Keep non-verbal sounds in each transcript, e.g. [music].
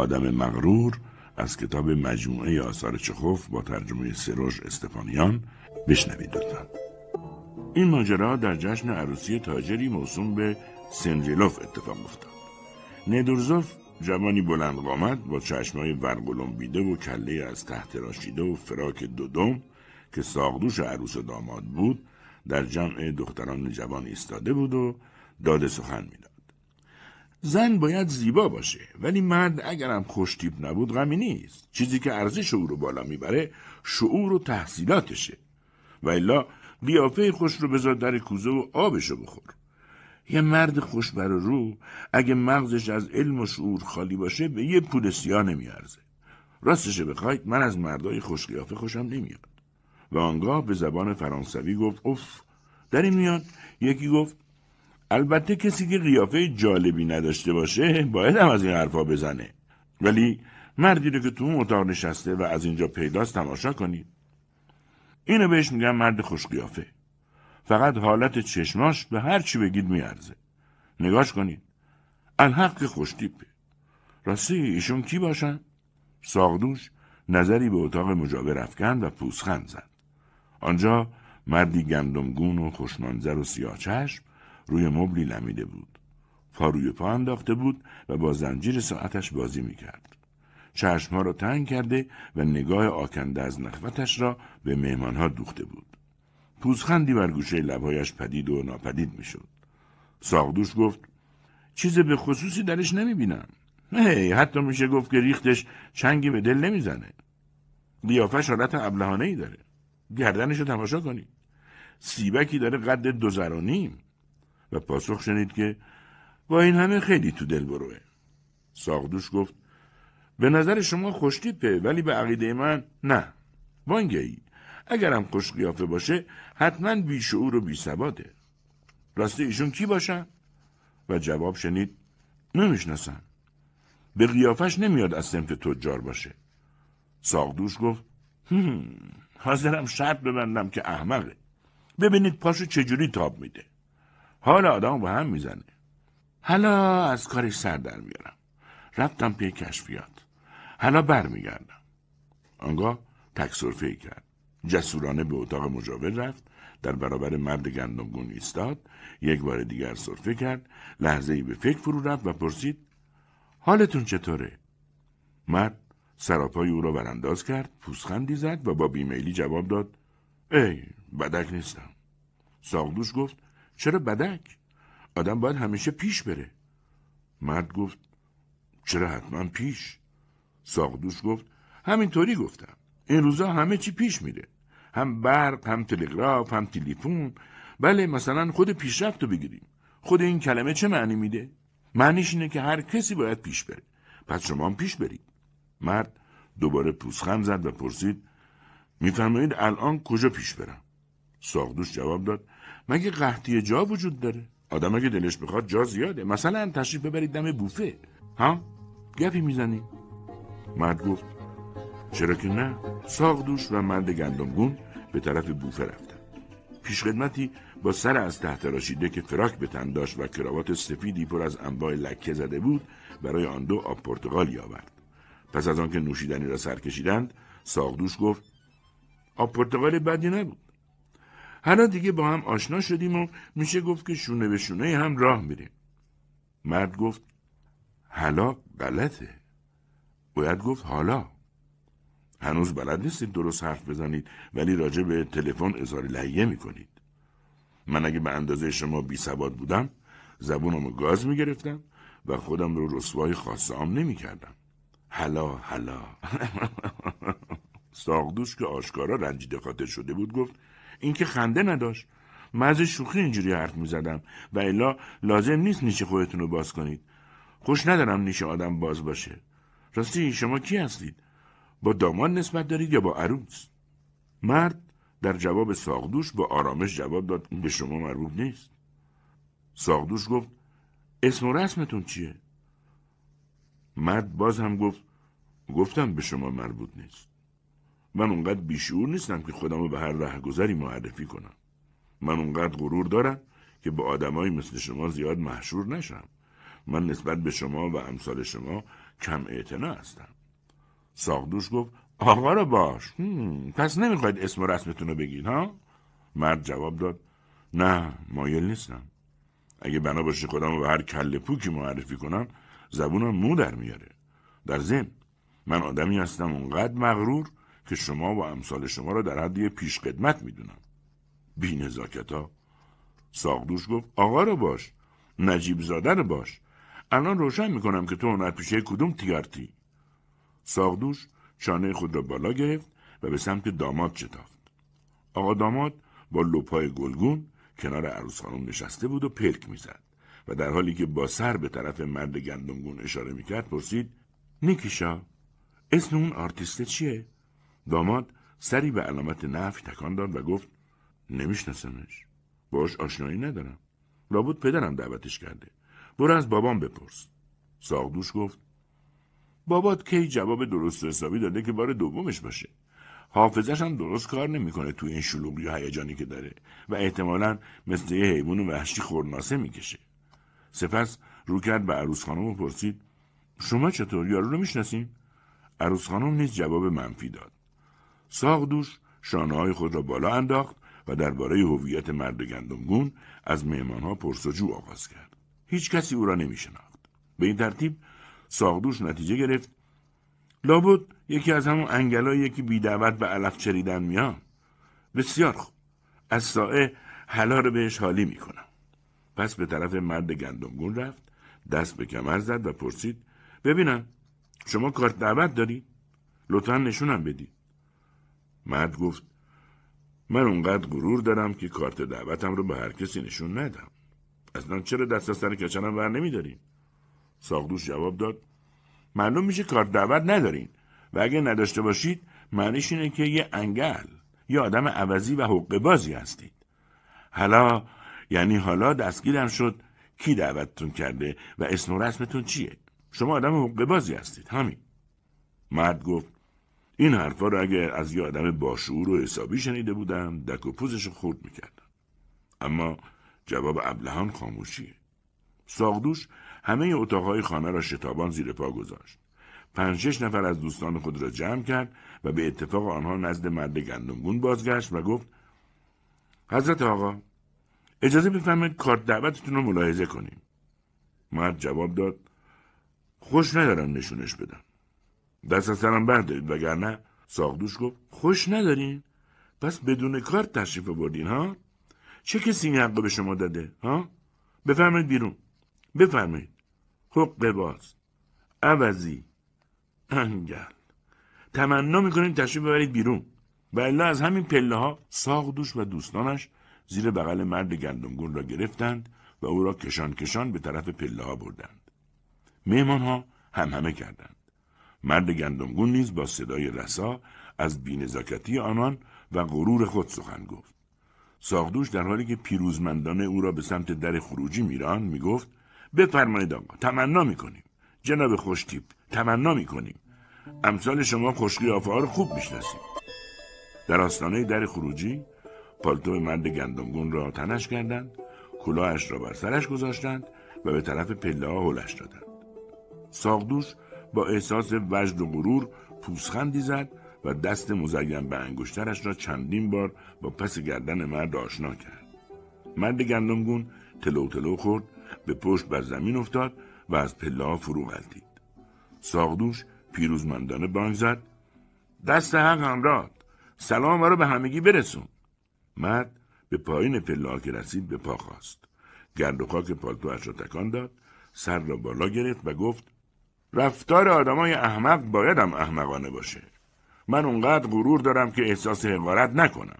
آدم مغرور از کتاب مجموعه آثار چخوف با ترجمه سروش استفانیان بشنوید لطفا این ماجرا در جشن عروسی تاجری موسوم به سنجلوف اتفاق افتاد ندورزوف جوانی بلند قامت با چشمهای بیده و کله از تحت راشیده و فراک دودم که ساقدوش عروس و داماد بود در جمع دختران جوان ایستاده بود و داده سخن میداد زن باید زیبا باشه ولی مرد اگرم خوشتیب نبود غمی نیست چیزی که ارزش او رو بالا میبره شعور و تحصیلاتشه و الا قیافه خوش رو بذار در کوزه و آبشو بخور یه مرد خوش بر رو اگه مغزش از علم و شعور خالی باشه به یه پول سیا نمیارزه راستش بخواید من از مردای خوش قیافه خوشم نمیاد و آنگاه به زبان فرانسوی گفت اوف در این میان یکی گفت البته کسی که قیافه جالبی نداشته باشه باید هم از این حرفا بزنه ولی مردی رو که تو اون اتاق نشسته و از اینجا پیداست تماشا کنید اینو بهش میگن مرد خوش قیافه فقط حالت چشماش به هر چی بگید میارزه نگاش کنید الحق خوش تیپه راستی ایشون کی باشن ساقدوش نظری به اتاق مجاور افکن و پوسخند زد آنجا مردی گندمگون و خوشمانزر و چشم. روی مبلی لمیده بود. پا روی پا انداخته بود و با زنجیر ساعتش بازی میکرد. چشمها را تنگ کرده و نگاه آکنده از نخوتش را به مهمانها دوخته بود. پوزخندی بر گوشه لبهایش پدید و ناپدید میشد. ساقدوش گفت چیز به خصوصی درش نمیبینم. هی حتی میشه گفت که ریختش چنگی به دل نمیزنه. قیافش حالت ابلهانه ای داره. گردنشو رو تماشا کنی. سیبکی داره قد دوزرانیم. و پاسخ شنید که با این همه خیلی تو دل بروه. ساقدوش گفت به نظر شما خوشتیپه ولی به عقیده من نه. وانگهی اگرم خوش قیافه باشه حتما بیشعور و بیثباته. راسته ایشون کی باشن؟ و جواب شنید نمیشناسم. به قیافش نمیاد از سمت تجار باشه. ساغدوش گفت هم. حاضرم شرط ببندم که احمقه. ببینید پاشو چجوری تاب میده. حال آدم به هم میزنه حالا از کارش سر در میارم رفتم پی کشفیات حالا برمیگردم آنگاه تک صرفه کرد جسورانه به اتاق مجاور رفت در برابر مرد گندمگون ایستاد یک بار دیگر سرفه کرد لحظه ای به فکر فرو رفت و پرسید حالتون چطوره مرد سراپای او را برانداز کرد پوسخندی زد و با بیمیلی جواب داد ای بدک نیستم ساقدوش گفت چرا بدک؟ آدم باید همیشه پیش بره مرد گفت چرا حتما پیش؟ ساقدوش گفت همینطوری گفتم این روزا همه چی پیش میره هم برق هم تلگراف هم تلفن بله مثلا خود پیشرفت رو بگیریم خود این کلمه چه معنی میده معنیش اینه که هر کسی باید پیش بره پس شما هم پیش برید مرد دوباره پوزخم زد و پرسید میفرمایید الان کجا پیش برم ساقدوش جواب داد مگه قحطی جا وجود داره آدم اگه دلش بخواد جا زیاده مثلا تشریف ببرید دم بوفه ها گپی میزنی مرد گفت چرا که نه ساقدوش و مرد گندمگون به طرف بوفه رفتن پیشخدمتی با سر از تحت راشیده که فراک به تن داشت و کراوات سفیدی پر از انواع لکه زده بود برای آن دو آب پرتغال آورد پس از آنکه نوشیدنی را سر کشیدند ساقدوش گفت آب پرتغال بدی نبود حالا دیگه با هم آشنا شدیم و میشه گفت که شونه به شونه هم راه میریم مرد گفت حالا غلطه باید گفت حالا هنوز بلد نیستید درست حرف بزنید ولی راجع به تلفن اظهار لحیه میکنید من اگه به اندازه شما بی سواد بودم زبونم رو گاز میگرفتم و خودم رو رسوای خاص نمی نمیکردم حالا حالا [laughs] ساقدوش که آشکارا رنجیده خاطر شده بود گفت اینکه خنده نداشت مزه شوخی اینجوری حرف میزدم و الا لازم نیست نیشه خودتون رو باز کنید خوش ندارم نیشه آدم باز باشه راستی شما کی هستید با دامان نسبت دارید یا با عروس مرد در جواب ساقدوش با آرامش جواب داد به شما مربوط نیست ساقدوش گفت اسم و رسمتون چیه مرد باز هم گفت گفتم به شما مربوط نیست من اونقدر بیشعور نیستم که خودم رو به هر گذری معرفی کنم من اونقدر غرور دارم که به آدمایی مثل شما زیاد محشور نشم من نسبت به شما و امثال شما کم اعتنا هستم ساقدوش گفت آقا رو باش پس نمیخواید اسم و رسمتون رو بگید ها مرد جواب داد نه مایل نیستم اگه بنا باشه خودم رو به هر کل پوکی معرفی کنم زبونم مو در میاره در زن من آدمی هستم اونقدر مغرور که شما و امثال شما را در حد پیش خدمت میدونم بی نزاکت ها ساقدوش گفت آقا رو باش نجیب زاده رو باش الان روشن میکنم که تو هنر پیشه کدوم تیارتی ساقدوش چانه خود را بالا گرفت و به سمت داماد چتافت. آقا داماد با لپای گلگون کنار عروس خانم نشسته بود و پلک میزد و در حالی که با سر به طرف مرد گندمگون اشاره میکرد پرسید نیکیشا اسم اون آرتیست چیه داماد سری به علامت نفی تکان داد و گفت نمیشناسمش باش آشنایی ندارم لابد پدرم دعوتش کرده برو از بابام بپرس ساقدوش گفت بابات کی جواب درست حسابی داده که بار دومش باشه حافظش هم درست کار نمیکنه توی این شلوغی و هیجانی که داره و احتمالا مثل یه حیوان وحشی خورناسه میکشه سپس رو کرد به عروس خانم و پرسید شما چطور یارو رو میشناسین عروس خانم نیز جواب منفی داد شانه های خود را بالا انداخت و درباره هویت مرد گندمگون از مهمانها پرسجو آغاز کرد هیچ کسی او را نمی شناخت به این ترتیب ساغدوش نتیجه گرفت لابد یکی از همون انگلایی که بیدعوت و علف چریدن میان بسیار خوب از سائه حلا رو بهش حالی میکنم پس به طرف مرد گندمگون رفت دست به کمر زد و پرسید ببینم شما کارت دعوت داری لطفا نشونم بدید مرد گفت من اونقدر غرور دارم که کارت دعوتم رو به هر کسی نشون ندم اصلا چرا دست از سر کچنم ور نمیدارین ساقدوش جواب داد معلوم میشه کارت دعوت ندارین و اگه نداشته باشید معنیش اینه که یه انگل یه آدم عوضی و حقه بازی هستید حالا یعنی حالا دستگیرم شد کی دعوتتون کرده و اسم و رسمتون چیه شما آدم حقه بازی هستید همین مرد گفت این حرفا رو اگه از یه آدم باشور و حسابی شنیده بودم دک و پوزش خورد میکردم اما جواب ابلهان خاموشیه ساقدوش همه اتاقهای خانه را شتابان زیر پا گذاشت پنج نفر از دوستان خود را جمع کرد و به اتفاق آنها نزد مرد گندمگون بازگشت و گفت حضرت آقا اجازه بفرمایید کارت دعوتتون رو ملاحظه کنیم مرد جواب داد خوش ندارم نشونش بدم دست از سرم بردارید وگرنه ساقدوش گفت خوش ندارین پس بدون کار تشریف بردین ها چه کسی این حق به شما داده ها بفرمایید بیرون بفرمایید حق خب، باز عوضی انگل تمنا میکنیم تشریف ببرید بیرون و از همین پله ها ساقدوش و دوستانش زیر بغل مرد گندمگون را گرفتند و او را کشان کشان به طرف پله ها بردند. مهمان ها هم همه کردند. مرد گندمگون نیز با صدای رسا از بینزاکتی آنان و غرور خود سخن گفت. ساقدوش در حالی که پیروزمندانه او را به سمت در خروجی میران میگفت بفرمایید آقا تمنا میکنیم جناب خوشتیپ تمنا میکنیم امثال شما خوشقیافه ها خوب میشناسیم در آستانه در خروجی پالتو مرد گندمگون را تنش کردند کلاهش را بر سرش گذاشتند و به طرف پله ها هلش دادند ساقدوش با احساس وجد و غرور پوسخندی زد و دست مزین به انگشترش را چندین بار با پس گردن مرد آشنا کرد مرد گندمگون تلو تلو خورد به پشت بر زمین افتاد و از پله فرو غلطید ساقدوش پیروزمندانه بانگ زد دست حق راد سلام را به همگی برسون مرد به پایین پله که رسید به پا خواست گرد و خاک پالتو را تکان داد سر را بالا گرفت و گفت رفتار آدمای احمق هم احمقانه باشه من اونقدر غرور دارم که احساس حقارت نکنم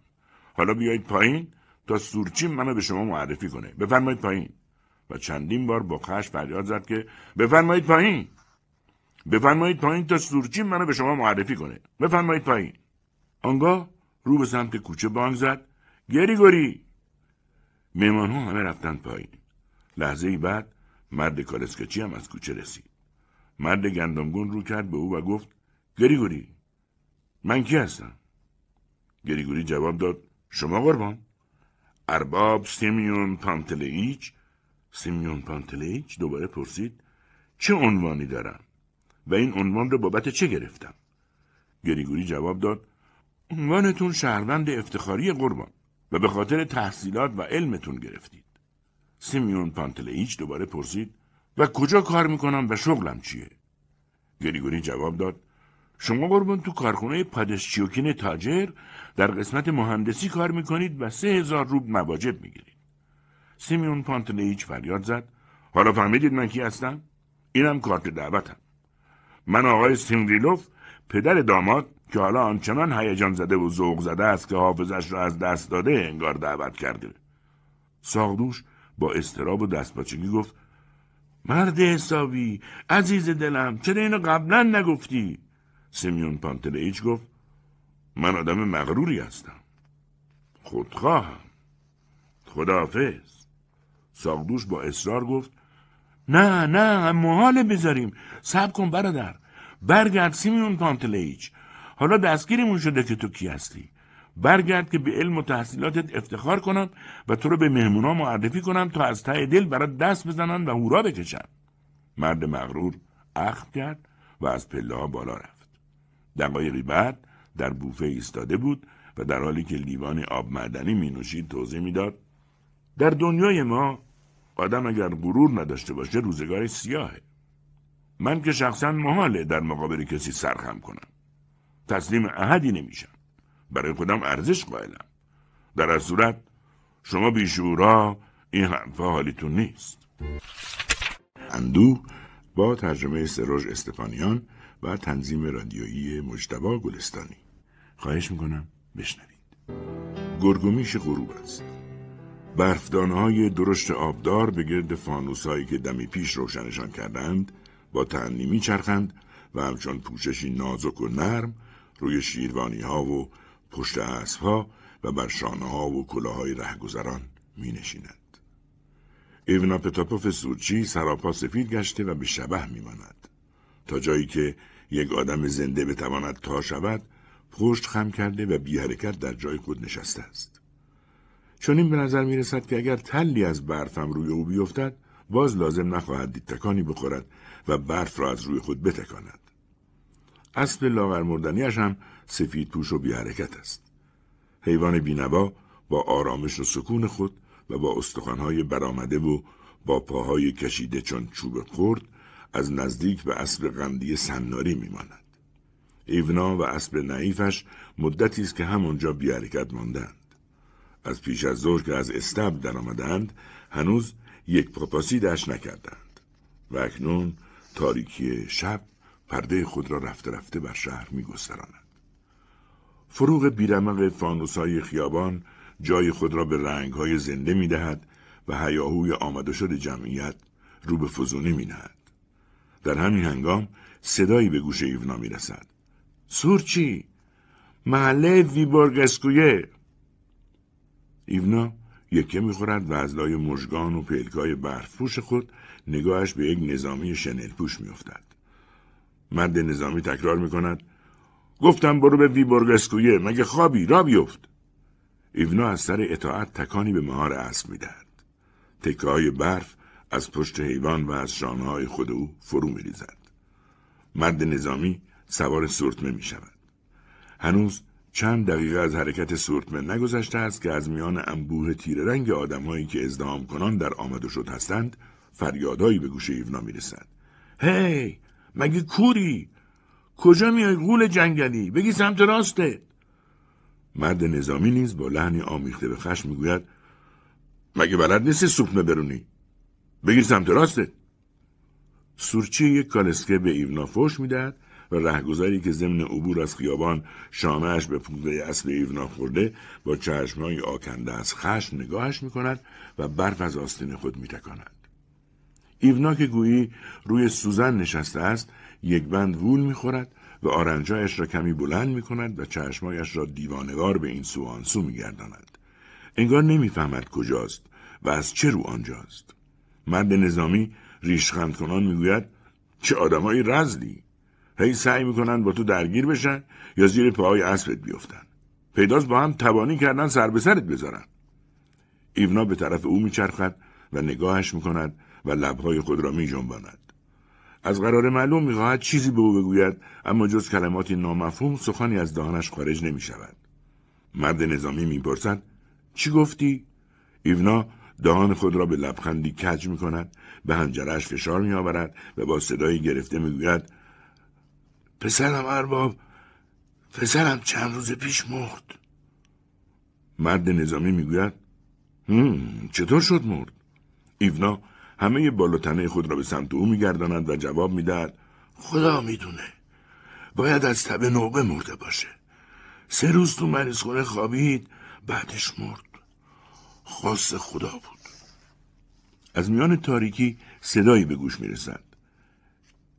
حالا بیایید پایین تا سورچین منو به شما معرفی کنه بفرمایید پایین و چندین بار با خش فریاد زد که بفرمایید پایین بفرمایید پایین تا سورچین منو به شما معرفی کنه بفرمایید پایین آنگاه رو به سمت کوچه بانگ زد گری گری مهمان همه رفتن پایین لحظه ای بعد مرد کالسکچی هم از کوچه رسید مرد گندمگون رو کرد به او و گفت گریگوری من کی هستم؟ گریگوری جواب داد شما قربان ارباب سیمیون پانتلیچ سیمیون پانتلیچ دوباره پرسید چه عنوانی دارم و این عنوان را بابت چه گرفتم گریگوری جواب داد عنوانتون شهروند افتخاری قربان و به خاطر تحصیلات و علمتون گرفتید سیمیون پانتلیچ دوباره پرسید و کجا کار میکنم و شغلم چیه؟ گریگوری جواب داد شما قربان تو کارخونه پادشچیوکین تاجر در قسمت مهندسی کار میکنید و سه هزار روب مواجب میگیرید. سیمیون پانتلیچ فریاد زد حالا فهمیدید من کی هستم؟ اینم کارت دعوتم. من آقای سیمریلوف پدر داماد که حالا آنچنان هیجان زده و ذوق زده است که حافظش را از دست داده انگار دعوت کرده. ساغدوش با استراب و دستپاچگی گفت مرد حسابی عزیز دلم چرا اینو قبلا نگفتی سمیون پانتلیچ گفت من آدم مغروری هستم خودخواهم خداحافظ ساقدوش با اصرار گفت نه نه محاله بذاریم صبر کن برادر برگرد سیمیون پانتلیچ حالا دستگیرمون شده که تو کی هستی برگرد که به علم و تحصیلاتت افتخار کنم و تو رو به مهمونا معرفی کنم تا از ته دل برات دست بزنن و هورا بکشن مرد مغرور اخم کرد و از پله ها بالا رفت دقایقی بعد در بوفه ایستاده بود و در حالی که لیوان آب معدنی می نوشید توضیح میداد در دنیای ما آدم اگر غرور نداشته باشه روزگارش سیاهه من که شخصا محاله در مقابل کسی سرخم کنم تسلیم احدی نمیشم برای خودم ارزش قائلم در از صورت شما بیشورا این حرفه حالیتون نیست اندو با ترجمه سروج استفانیان و تنظیم رادیویی مجتبا گلستانی خواهش میکنم بشنوید گرگومیش غروب است برفدانهای درشت آبدار به گرد فانوسهایی که دمی پیش روشنشان کردند با تعنی چرخند و همچون پوششی نازک و نرم روی شیروانی ها و پشت اسبها و بر شانه ها و کلاهای رهگذران می نشیند. ایونا پتاپوف سورچی سراپا سفید گشته و به شبه می ماند. تا جایی که یک آدم زنده بتواند تا شود پشت خم کرده و بی حرکت در جای خود نشسته است. چون این به نظر می رسد که اگر تلی از برفم روی او بیفتد باز لازم نخواهد دید تکانی بخورد و برف را از روی خود بتکاند. اصل لاغر مردنیش هم سفید پوش و حرکت است. حیوان بینوا با آرامش و سکون خود و با استخوانهای برآمده و با پاهای کشیده چون چوب خرد از نزدیک به اسب قندی سناری میماند. ایونا و اسب نعیفش مدتی است که همانجا حرکت ماندند. از پیش از ظهر که از استب آمدند هنوز یک پاپاسی دشت نکردند و اکنون تاریکی شب پرده خود را رفته رفته بر شهر می گستراند. فروغ بیرمق های خیابان جای خود را به رنگهای زنده می دهد و هیاهوی آمده شد جمعیت رو به فزونی می نهد. در همین هنگام صدایی به گوش ایونا می رسد. سورچی! محله ویبورگسکویه! ایونا یکه می خورد و از لای مژگان و پلکای برفپوش خود نگاهش به یک نظامی شنل پوش می افتد. مرد نظامی تکرار می کند گفتم برو به ویبورگسکویه مگه خوابی را بیفت ایونا از سر اطاعت تکانی به مهار اسب میدهد تکه های برف از پشت حیوان و از شانه خود او فرو میریزد مرد نظامی سوار سورتمه می هنوز چند دقیقه از حرکت سورتمه نگذشته است که از میان انبوه تیره رنگ هایی که ازدهام کنان در آمد شد هستند فریادهایی به گوش ایونا می رسد. هی مگه کوری کجا میای غول جنگلی بگی سمت راسته مرد نظامی نیز با لحنی آمیخته به خشم میگوید مگه بلد نیستی سوپمه برونی بگی سمت راسته سورچی یک کالسکه به ایونا فوش میدهد و رهگذری که ضمن عبور از خیابان شامهش به پوزه اصل ایونا خورده با چشمهای آکنده از خشم نگاهش میکند و برف از آستین خود میتکاند ایونا که گویی روی سوزن نشسته است یک بند وول میخورد و آرنجایش را کمی بلند می کند و چشمایش را دیوانوار به این سو آنسو می گرداند. انگار نمیفهمد کجاست و از چه رو آنجاست. مرد نظامی ریشخند کنان میگوید چه آدمایی رزلی هی سعی میکنند با تو درگیر بشن یا زیر پاهای اسبت بیفتن پیداست با هم تبانی کردن سر به سرت بذارن ایونا به طرف او میچرخد و نگاهش میکند و لبهای خود را میجنباند از قرار معلوم میخواهد چیزی به او بگوید اما جز کلماتی نامفهوم سخنی از دهانش خارج نمی شود. مرد نظامی میپرسد چی گفتی؟ ایونا دهان خود را به لبخندی کج می کند به هنجرش فشار می آورد و با صدایی گرفته میگوید پسرم ارباب پسرم چند روز پیش مرد مرد نظامی میگوید چطور شد مرد ایونا همه بالوتنه خود را به سمت او میگرداند و جواب میدهد خدا میدونه باید از تب نوبه مرده باشه سه روز تو مریض خونه خوابید بعدش مرد خاص خدا بود از میان تاریکی صدایی به گوش میرسد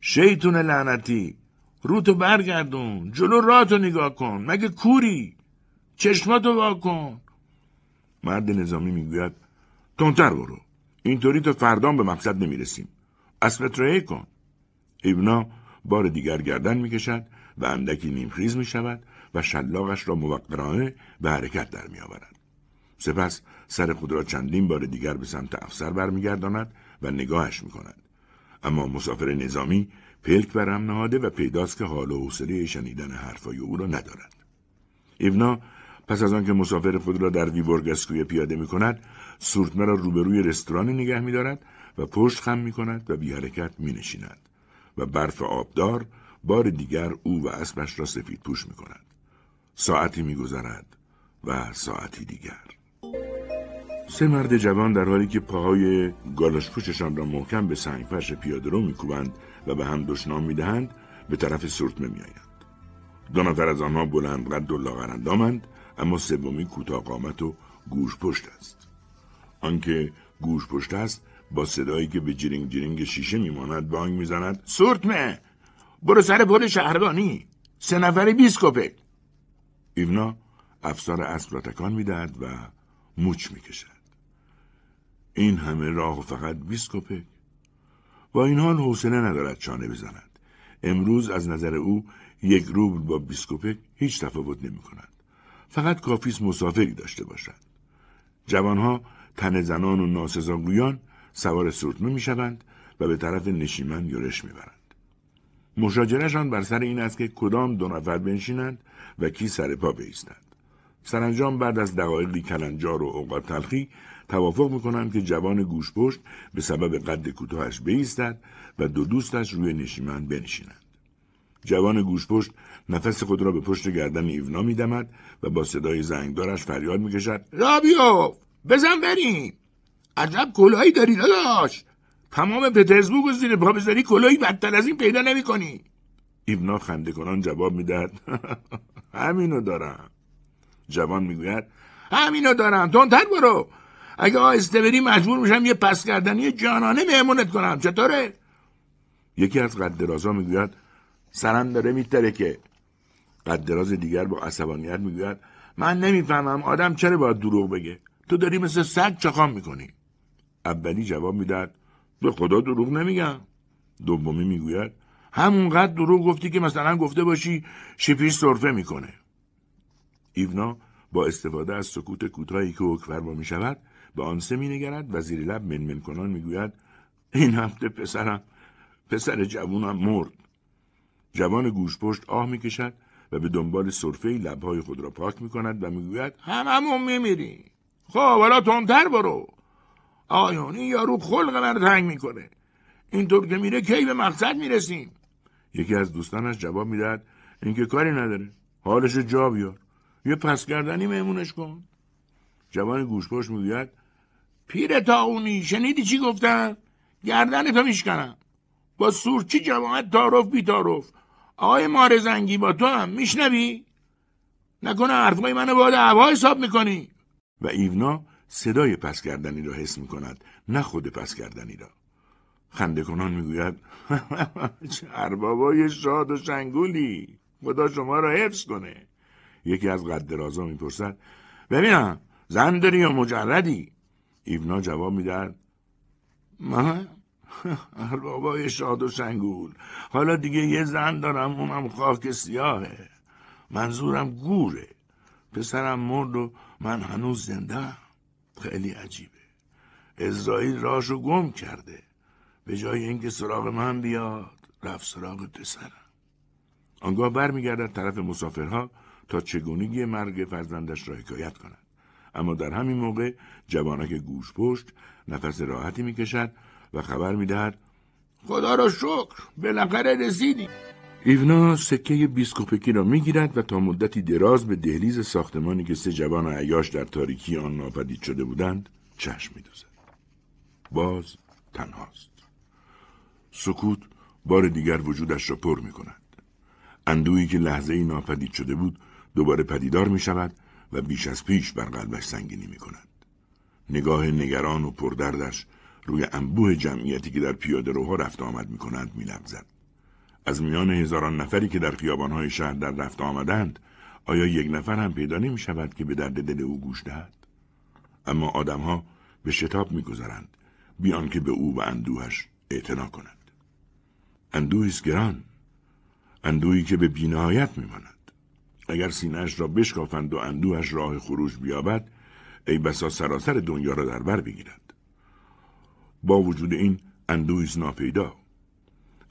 شیطون لعنتی روتو برگردون جلو راتو نگاه کن مگه کوری چشماتو وا کن مرد نظامی میگوید تونتر برو اینطوری تا فردام به مقصد نمیرسیم اسبت کن ایونا بار دیگر گردن میکشد و اندکی نیمخیز میشود و شلاقش را موقرانه به حرکت در میآورد سپس سر خود را چندین بار دیگر به سمت افسر برمیگرداند و نگاهش میکند اما مسافر نظامی پلک برم نهاده و پیداست که حال و حوصله شنیدن حرفهای او را ندارد ایونا پس از آنکه مسافر خود را در ویبورگسکوی پیاده می سورتمه را روبروی رستوران نگه می و پشت خم می کند و بی حرکت می نشیند و برف آبدار بار دیگر او و اسبش را سفید پوش می کند. ساعتی می گذرد و ساعتی دیگر. سه مرد جوان در حالی که پاهای گالش پوششان را محکم به سنگ فرش پیاده رو و به هم دشنام میدهند به طرف سرتمه میآیند دو نفر از آنها بلند قد و لاغرندامند اما سومی کوتاه قامت و گوش پشت است آنکه گوش پشت است با صدایی که به جرینگ جرینگ شیشه میماند بانگ میزند سورتمه برو سر پل شهربانی سه نفر بیست کپک ایونا افسار اسب را تکان میدهد و موچ میکشد این همه راه و فقط بیست کپک با این حال حوصله ندارد چانه بزند امروز از نظر او یک روبل با بیسکوپک کپک هیچ تفاوت نمی کند. فقط کافیس مسافری داشته باشد جوانها تن زنان و ناسزاگویان سوار می میشوند و به طرف نشیمن یورش میبرند مشاجرشان بر سر این است که کدام دو نفر بنشینند و کی سر پا بیستند سرانجام بعد از دقایقی کلنجار و اوقات تلخی توافق میکنند که جوان گوشپشت به سبب قد کوتاهش بیستد و دو دوستش روی نشیمن بنشینند جوان گوشپشت نفس خود را به پشت گردن ایونا میدمد و با صدای زنگدارش فریاد میکشد رابیوف بزن بریم عجب کلاهی داری داداش تمام پترزبورگ و زیر پا بذاری کلاهی بدتر از این پیدا نمیکنی ایونا خنده کنان جواب میدهد [laughs] همینو دارم جوان میگوید همینو دارم تندتر برو اگه آهسته بری مجبور میشم یه پس کردنی جانانه مهمونت کنم چطوره یکی از قدرازا میگوید سرم داره میتره که قدراز دیگر با عصبانیت میگوید من نمیفهمم آدم چرا باید دروغ بگه تو داری مثل سگ چخام میکنی اولی جواب میدهد به خدا دروغ نمیگم دومی میگوید همونقدر دروغ گفتی که مثلا گفته باشی شیپیش سرفه میکنه ایونا با استفاده از سکوت کوتاهی که حکفرما میشود به آنسه مینگرد و زیر لب منمن کنان میگوید این هفته پسرم پسر جوونم مرد جوان گوشپشت آه میکشد و به دنبال لب لبهای خود را پاک میکند و میگوید هممون میمیریم خب حالا تندتر برو آیانی یارو خلق من تنگ میکنه اینطور که میره کی به مقصد میرسیم یکی از دوستانش جواب میدهد اینکه کاری نداره حالش جا بیار یه پس کردنی مهمونش کن جوان گوشپشت میگوید پیر تاونی شنیدی چی گفتن گردن تو میشکنم با سورچی جماعت تاروف بی تعارف آقای ماره زنگی با تو هم میشنوی نکنه حرفای منو باید هوا حساب میکنی و ایونا صدای پس کردنی را حس می کند نه خود پس کردنی را خنده کنان میگوید [laughs] چه شاد و شنگولی خدا شما را حفظ کنه یکی از قد درازا میپرسد ببینم زن داری یا مجردی ایونا جواب میدهد من [laughs] اربابای شاد و شنگول حالا دیگه یه زن دارم اونم خاک سیاهه منظورم گوره پسرم مرد و من هنوز زنده خیلی عجیبه اسرائیل راشو گم کرده به جای اینکه سراغ من بیاد رفت سراغ پسرم آنگاه برمیگردد طرف مسافرها تا چگونگی مرگ فرزندش را حکایت کند اما در همین موقع جوانک گوش پشت نفس راحتی میکشد و خبر میدهد خدا را شکر بالاخره رسیدیم ایونا سکه بیسکوپکی کپکی را میگیرد و تا مدتی دراز به دهلیز ساختمانی که سه جوان عیاش در تاریکی آن ناپدید شده بودند چشم میدوزد باز تنهاست سکوت بار دیگر وجودش را پر می کند. اندویی که لحظه ای ناپدید شده بود دوباره پدیدار می شود و بیش از پیش بر قلبش سنگینی می کند. نگاه نگران و پردردش روی انبوه جمعیتی که در پیاده روها رفت آمد می کند می لبزد. از میان هزاران نفری که در خیابانهای شهر در رفت آمدند آیا یک نفر هم پیدا نمی شود که به درد دل او گوش دهد؟ اما آدمها به شتاب میگذرند بیان که به او و اندوهش اعتنا کنند. اندوه گران، اندوهی که به بینهایت ماند اگر سینهش را بشکافند و اندوهش راه خروج بیابد، ای بسا سراسر دنیا را در بر بگیرد. با وجود این اندوه ناپیدا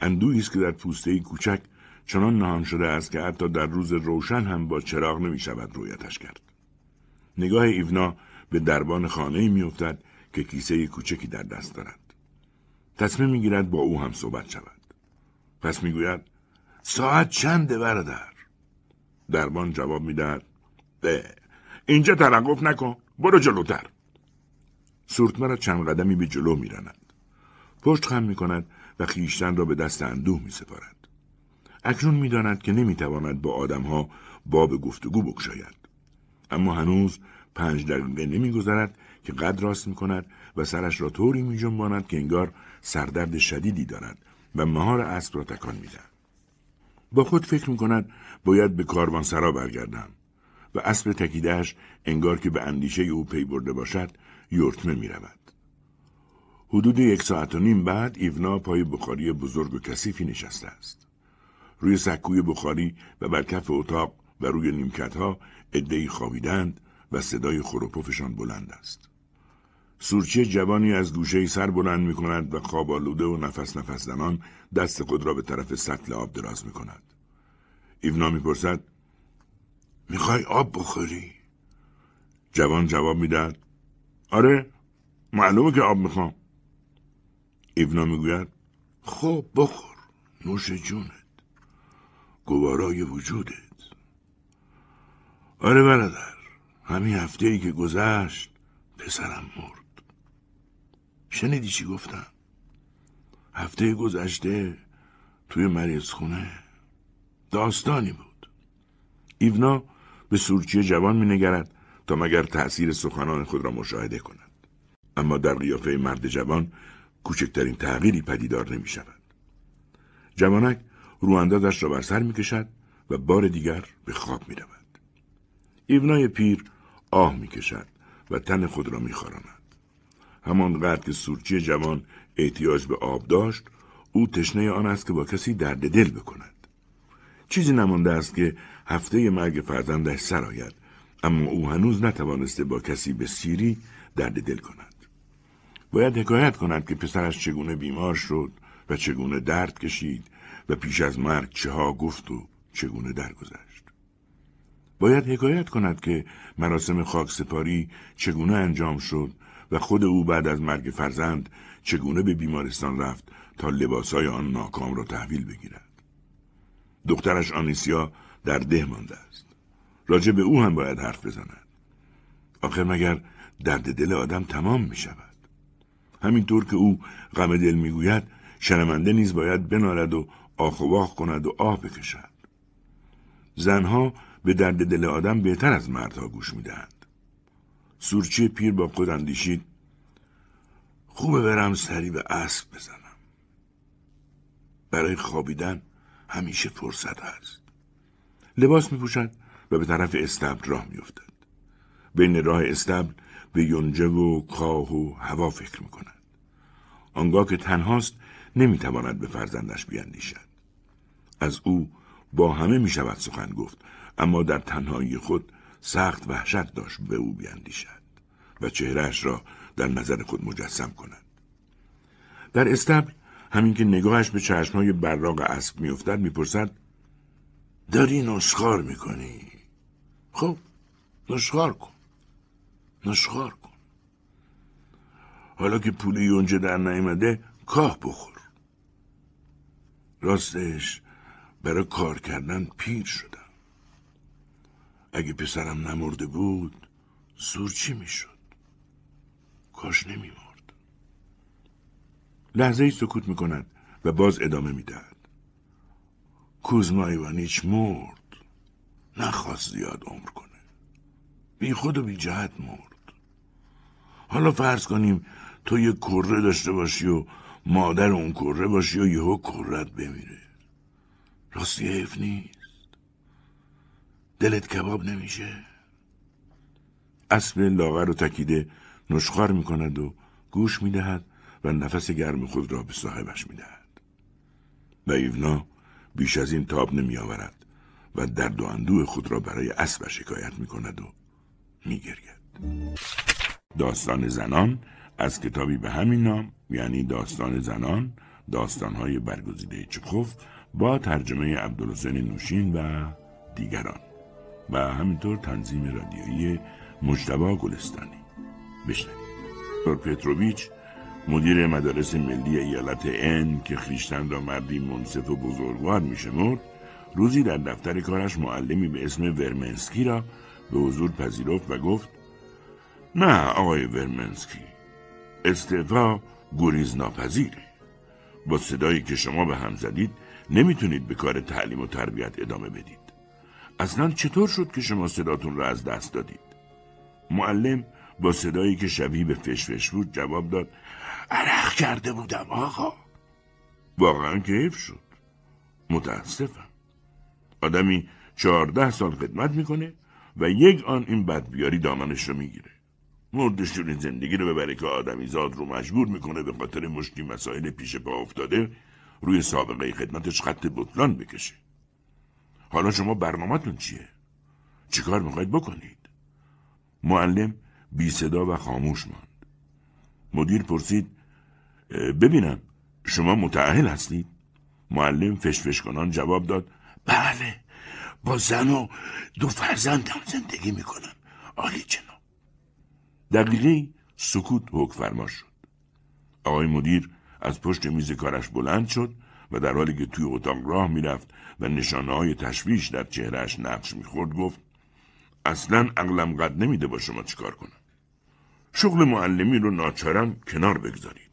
اندوهی است که در پوسته کوچک چنان نهان شده است که حتی در روز روشن هم با چراغ نمی شود رویتش کرد. نگاه ایونا به دربان خانه می افتد که کیسه کوچکی در دست دارد. تصمیم می گیرد با او هم صحبت شود. پس می گوید ساعت چنده برادر؟ دربان جواب می دهد اینجا ترقف نکن برو جلوتر. سورتمه را چند قدمی به جلو می رند. پشت خم می کند و خیشتن را به دست اندوه می سپارد. اکنون می داند که نمی تواند با آدمها باب گفتگو بکشاید. اما هنوز پنج دقیقه نمی که قد راست می کند و سرش را طوری می جنباند که انگار سردرد شدیدی دارد و مهار اسب را تکان می دهد. با خود فکر می کند باید به سرا برگردم و اسب تکیدهش انگار که به اندیشه او پی برده باشد یورتمه می رود. حدود یک ساعت و نیم بعد ایونا پای بخاری بزرگ و کثیفی نشسته است. روی سکوی بخاری و بر کف اتاق و روی نیمکت ها ادهی خوابیدند و صدای خروپوفشان بلند است. سورچه جوانی از گوشه سر بلند می کند و خواب آلوده و نفس نفس دست خود را به طرف سطل آب دراز می کند. ایونا میپرسد میخوای آب بخوری؟ جوان جواب میدهد آره معلومه که آب میخوام ایونا میگوید خب بخور نوش جونت گوارای وجودت آره برادر همین هفته ای که گذشت پسرم مرد شنیدی چی گفتم هفته گذشته توی مریض خونه داستانی بود ایونا به سورچی جوان می نگرد تا مگر تأثیر سخنان خود را مشاهده کند اما در قیافه مرد جوان کوچکترین تغییری پدیدار نمی شود. جوانک رواندازش را بر سر می کشد و بار دیگر به خواب می رود. ایونای پیر آه می کشد و تن خود را می خارمد. همانقدر که سورچی جوان احتیاج به آب داشت او تشنه آن است که با کسی درد دل بکند چیزی نمانده است که هفته مرگ فرزندش سرآید اما او هنوز نتوانسته با کسی به سیری درد دل کند باید حکایت کند که پسرش چگونه بیمار شد و چگونه درد کشید و پیش از مرگ چه ها گفت و چگونه درگذشت. باید حکایت کند که مراسم خاک سپاری چگونه انجام شد و خود او بعد از مرگ فرزند چگونه به بیمارستان رفت تا لباسای آن ناکام را تحویل بگیرد. دخترش آنیسیا در ده مانده است. راجع به او هم باید حرف بزند. آخر مگر درد دل آدم تمام می شود. همینطور که او غم دل میگوید شنونده نیز باید بنارد و آخ و آخ کند و آه بکشد زنها به درد دل آدم بهتر از مردها گوش میدهند سورچی پیر با خود اندیشید خوبه برم سری به اسب بزنم برای خوابیدن همیشه فرصت هست لباس میپوشند و به طرف استبل راه میافتد. بین راه استبل به یونجه و کاه و هوا فکر میکنند آنگاه که تنهاست نمیتواند به فرزندش بیاندیشد. از او با همه میشود سخن گفت اما در تنهایی خود سخت وحشت داشت به او بیاندیشد و چهرهش را در نظر خود مجسم کند. در استبل همین که نگاهش به چشمهای براغ اسب میافتد میپرسد داری نسخار میکنی خب نشخار کن نشخار کن حالا که پولی اونجا در نیامده کاه بخور راستش برای کار کردن پیر شدم اگه پسرم نمرده بود می میشد کاش نمیمرد لحظه ای سکوت میکند و باز ادامه میدهد کوزما ایوانیچ مرد نخواست زیاد عمر کنه بی خود و بی جهت مرد حالا فرض کنیم تو یه کره داشته باشی و مادر اون کره باشی و یهو کرت بمیره راستی حیف نیست دلت کباب نمیشه اسب لاغر و تکیده نشخار میکند و گوش میدهد و نفس گرم خود را به صاحبش میدهد و ایونا بیش از این تاب نمیآورد و درد و اندوه خود را برای اسبش شکایت میکند و میگرید داستان زنان از کتابی به همین نام یعنی داستان زنان داستانهای برگزیده چخوف با ترجمه عبدالحسین نوشین و دیگران و همینطور تنظیم رادیویی مجتبا گلستانی بشنوید دکتر پتروویچ مدیر مدارس ملی ایالت ان که خریشتن را مردی منصف و بزرگوار میشمرد روزی در دفتر کارش معلمی به اسم ورمنسکی را به حضور پذیرفت و گفت نه آقای ورمنسکی استعفا گریز با صدایی که شما به هم زدید نمیتونید به کار تعلیم و تربیت ادامه بدید اصلا چطور شد که شما صداتون را از دست دادید معلم با صدایی که شبیه به فشفش بود جواب داد عرق کرده بودم آقا واقعا کیف شد متاسفم آدمی چهارده سال خدمت میکنه و یک آن این بدبیاری دامنش رو میگیره مردشون زندگی رو ببره که زاد رو مجبور میکنه به خاطر مشتی مسائل پیش پا افتاده روی سابقه خدمتش خط بطلان بکشه حالا شما برنامهتون چیه؟ چیکار میخواید بکنید؟ معلم بی صدا و خاموش ماند مدیر پرسید ببینم شما متعهل هستید؟ معلم فش کنان جواب داد بله با زن و دو فرزندم زندگی میکنم عالی جناب دقیقه سکوت حکم فرما شد. آقای مدیر از پشت میز کارش بلند شد و در حالی که توی اتاق راه میرفت و نشانه های تشویش در چهرهش نقش میخورد گفت اصلا عقلم قد نمیده با شما چیکار کنم. شغل معلمی رو ناچارم کنار بگذارید.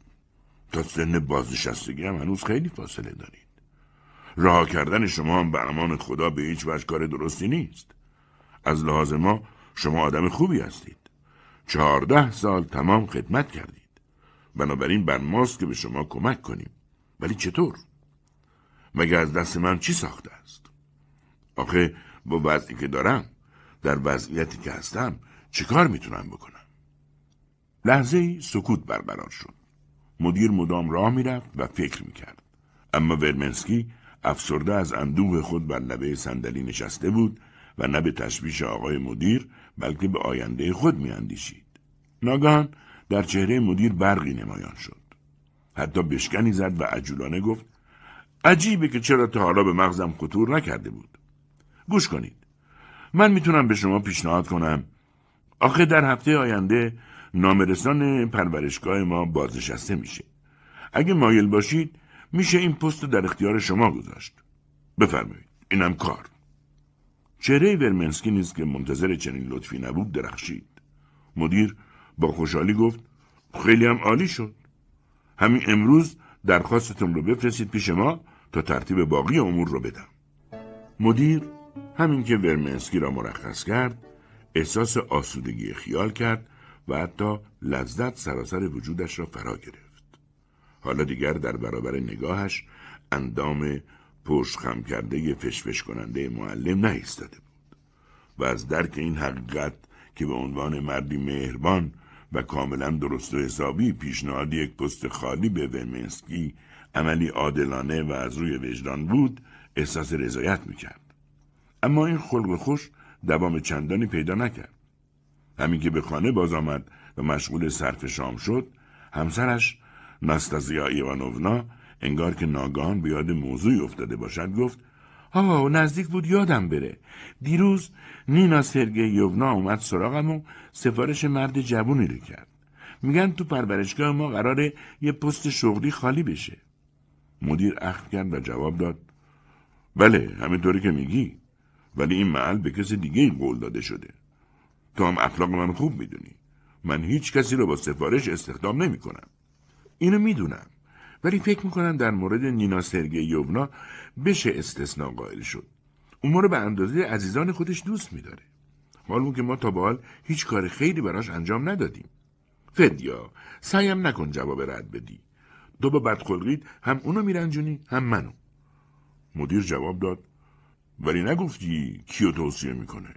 تا سن بازنشستگی هم هنوز خیلی فاصله دارید. راه کردن شما هم به امان خدا به هیچ وجه کار درستی نیست. از لحاظ ما شما آدم خوبی هستید. چهارده سال تمام خدمت کردید بنابراین بر ماست که به شما کمک کنیم ولی چطور؟ مگر از دست من چی ساخته است؟ آخه با وضعی که دارم در وضعیتی که هستم کار میتونم بکنم؟ لحظه سکوت برقرار شد مدیر مدام راه میرفت و فکر میکرد اما ورمنسکی افسرده از اندوه خود بر لبه صندلی نشسته بود و نه به تشویش آقای مدیر بلکه به آینده خود میاندیشید ناگهان در چهره مدیر برقی نمایان شد حتی بشکنی زد و عجولانه گفت عجیبه که چرا تا حالا به مغزم خطور نکرده بود گوش کنید من میتونم به شما پیشنهاد کنم آخه در هفته آینده نامرسان پرورشگاه ما بازنشسته میشه اگه مایل باشید میشه این پست رو در اختیار شما گذاشت بفرمایید اینم کار چهره ورمنسکی نیز که منتظر چنین لطفی نبود درخشید مدیر با خوشحالی گفت خیلی هم عالی شد همین امروز درخواستتون رو بفرستید پیش ما تا ترتیب باقی امور رو بدم مدیر همین که ورمنسکی را مرخص کرد احساس آسودگی خیال کرد و حتی لذت سراسر وجودش را فرا گرفت حالا دیگر در برابر نگاهش اندام پشت خم کرده فشفش کننده معلم نایستاده بود و از درک این حقیقت که به عنوان مردی مهربان و کاملا درست و حسابی پیشنهاد یک پست خالی به ومنسکی عملی عادلانه و از روی وجدان بود احساس رضایت میکرد اما این خلق خوش دوام چندانی پیدا نکرد همین که به خانه باز آمد و مشغول صرف شام شد همسرش ناستازیا ایوانوونا انگار که ناگان به یاد موضوعی افتاده باشد گفت ها نزدیک بود یادم بره دیروز نینا یونا اومد سراغم و سفارش مرد جوونی رو کرد میگن تو پرورشگاه ما قراره یه پست شغلی خالی بشه مدیر اخم کرد و جواب داد بله همینطوری که میگی ولی این محل به کسی دیگه این قول داده شده تو هم اخلاق من خوب میدونی من هیچ کسی رو با سفارش استخدام نمیکنم اینو میدونم ولی فکر میکنم در مورد نینا سرگیونا بشه استثناء قائل شد اون رو به اندازه عزیزان خودش دوست میداره حال که ما تا به حال هیچ کار خیلی براش انجام ندادیم فدیا سعیم نکن جواب رد بدی دو با بدخلقیت هم اونو میرنجونی هم منو مدیر جواب داد ولی نگفتی کیو توصیه میکنه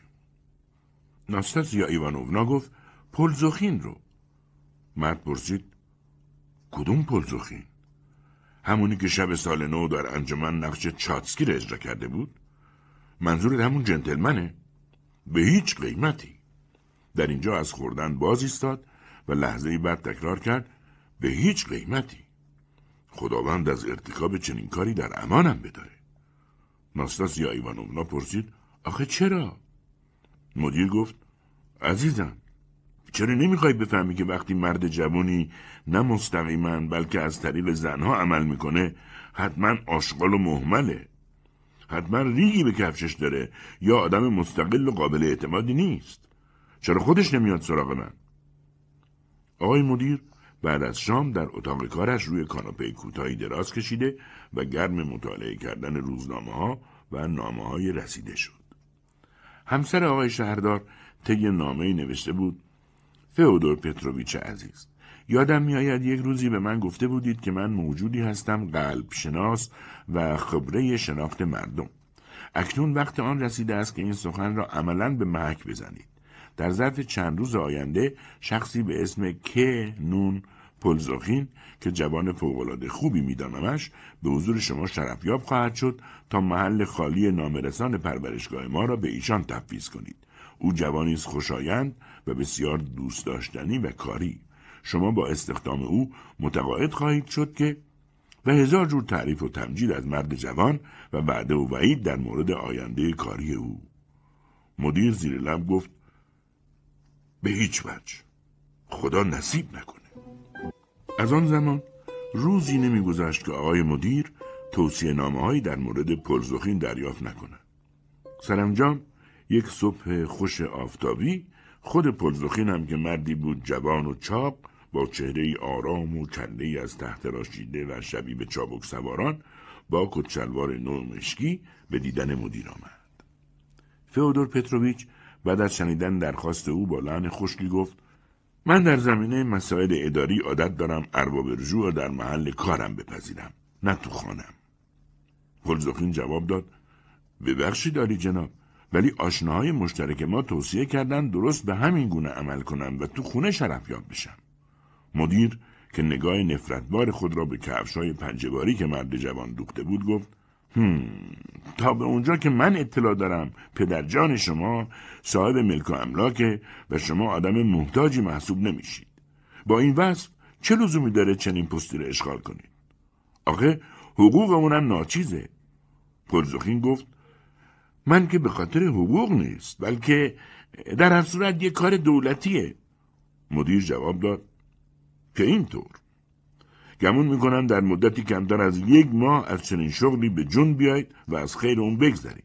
یا ایوانوونا گفت پلزخین رو مرد پرسید کدوم پلزخین همونی که شب سال نو در انجمن نقش چاتسکی را اجرا کرده بود منظور همون جنتلمنه به هیچ قیمتی در اینجا از خوردن باز ایستاد و لحظه بعد تکرار کرد به هیچ قیمتی خداوند از ارتکاب چنین کاری در امانم بداره ناستاسیا ایوانونا پرسید آخه چرا مدیر گفت عزیزم چرا نمیخوای بفهمی که وقتی مرد جوانی نه مستقیما بلکه از طریق زنها عمل میکنه حتما آشغال و مهمله حتما ریگی به کفشش داره یا آدم مستقل و قابل اعتمادی نیست چرا خودش نمیاد سراغ من آقای مدیر بعد از شام در اتاق کارش روی کاناپه کوتاهی دراز کشیده و گرم مطالعه کردن روزنامه ها و نامه های رسیده شد همسر آقای شهردار تگ نامه نوشته بود فئودور پتروویچ عزیز یادم میآید یک روزی به من گفته بودید که من موجودی هستم قلب شناس و خبره شناخت مردم اکنون وقت آن رسیده است که این سخن را عملا به محک بزنید در ظرف چند روز آینده شخصی به اسم ک نون پلزاخین که جوان فوقالعاده خوبی میدانمش به حضور شما شرفیاب خواهد شد تا محل خالی نامرسان پرورشگاه ما را به ایشان تفویز کنید او جوانی است خوشایند و بسیار دوست داشتنی و کاری شما با استخدام او متقاعد خواهید شد که و هزار جور تعریف و تمجید از مرد جوان و بعد و وعید در مورد آینده کاری او مدیر زیر لب گفت به هیچ وجه خدا نصیب نکنه از آن زمان روزی نمیگذشت که آقای مدیر توصیه نامه در مورد پرزخین دریافت نکند سرانجام یک صبح خوش آفتابی خود پلزخین هم که مردی بود جوان و چاق با چهره آرام و کنده از تحت راشیده و شبیه به چابک سواران با کچلوار نو مشکی به دیدن مدیر آمد. فئودور پتروویچ بعد از شنیدن درخواست او با لحن خشکی گفت من در زمینه مسائل اداری عادت دارم ارباب رجوع در محل کارم بپذیرم نه تو خانم پلزخین جواب داد ببخشید داری جناب ولی آشناهای مشترک ما توصیه کردن درست به همین گونه عمل کنم و تو خونه شرفیاب بشم مدیر که نگاه نفرتبار خود را به کفشای پنجباری که مرد جوان دوخته بود گفت هم. تا به اونجا که من اطلاع دارم پدرجان شما صاحب ملک و املاکه و شما آدم محتاجی محسوب نمیشید با این وصف چه لزومی داره چنین پستی را اشغال کنید آخه حقوقمون اونم ناچیزه پرزخین گفت من که به خاطر حقوق نیست بلکه در هر صورت یه کار دولتیه مدیر جواب داد که اینطور گمون میکنم در مدتی کمتر از یک ماه از چنین شغلی به جون بیایید و از خیر اون بگذرید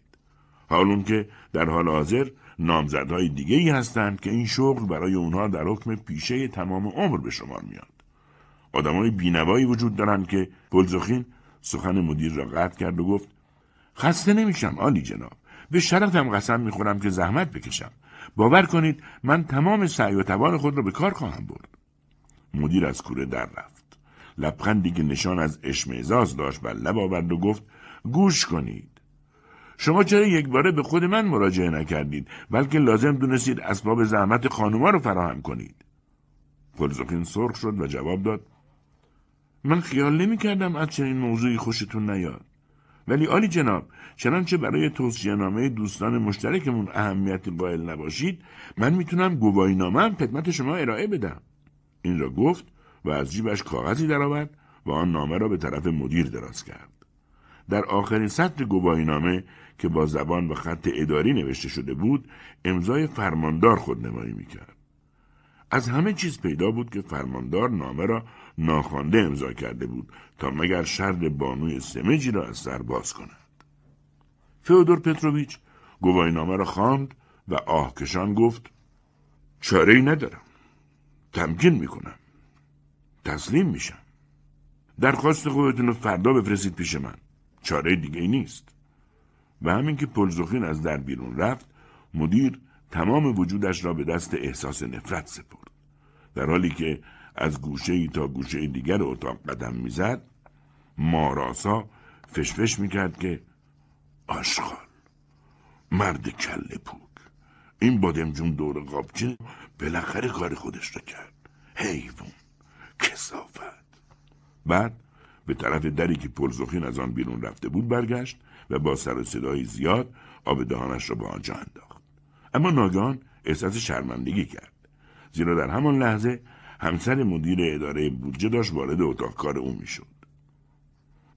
حالون که در حال حاضر نامزدهای دیگه ای هستند که این شغل برای اونها در حکم پیشه تمام عمر به شمار میاد آدمای بینوایی وجود دارند که پلزخین سخن مدیر را قطع کرد و گفت خسته نمیشم آلی جناب به شرفم قسم میخورم که زحمت بکشم باور کنید من تمام سعی و توان خود را به کار خواهم برد مدیر از کوره در رفت لبخندی که نشان از ازاز داشت و لب آورد و گفت گوش کنید شما چرا یک باره به خود من مراجعه نکردید بلکه لازم دونستید اسباب زحمت خانوما رو فراهم کنید پلزوکین سرخ شد و جواب داد من خیال نمی کردم از چنین موضوعی خوشتون نیاد ولی آلی جناب چنانچه برای توصیه نامه دوستان مشترکمون اهمیتی بایل نباشید من میتونم گواهی نامه خدمت شما ارائه بدم این را گفت و از جیبش کاغذی درآورد و آن نامه را به طرف مدیر دراز کرد در آخرین سطر گواهی نامه که با زبان و خط اداری نوشته شده بود امضای فرماندار خود نمایی میکرد از همه چیز پیدا بود که فرماندار نامه را ناخوانده امضا کرده بود تا مگر شرد بانوی سمجی را از سر باز کند فیودور پتروویچ گواهینامه را خواند و آهکشان گفت چاره ای ندارم تمکین میکنم تسلیم میشم درخواست خودتون رو فردا بفرستید پیش من چاره دیگه ای نیست و همین که پلزخین از در بیرون رفت مدیر تمام وجودش را به دست احساس نفرت سپرد در حالی که از گوشه ای تا گوشه دیگر اتاق قدم میزد ماراسا فشفش میکرد که آشغال مرد کل پوک این بادمجون دور قابچین بالاخره کار خودش را کرد حیوان کسافت بعد به طرف دری که پرزخین از آن بیرون رفته بود برگشت و با سر و صدای زیاد آب دهانش را به آنجا انداخت اما ناگان احساس شرمندگی کرد زیرا در همان لحظه همسر مدیر اداره بودجه داشت وارد اتاق کار او میشد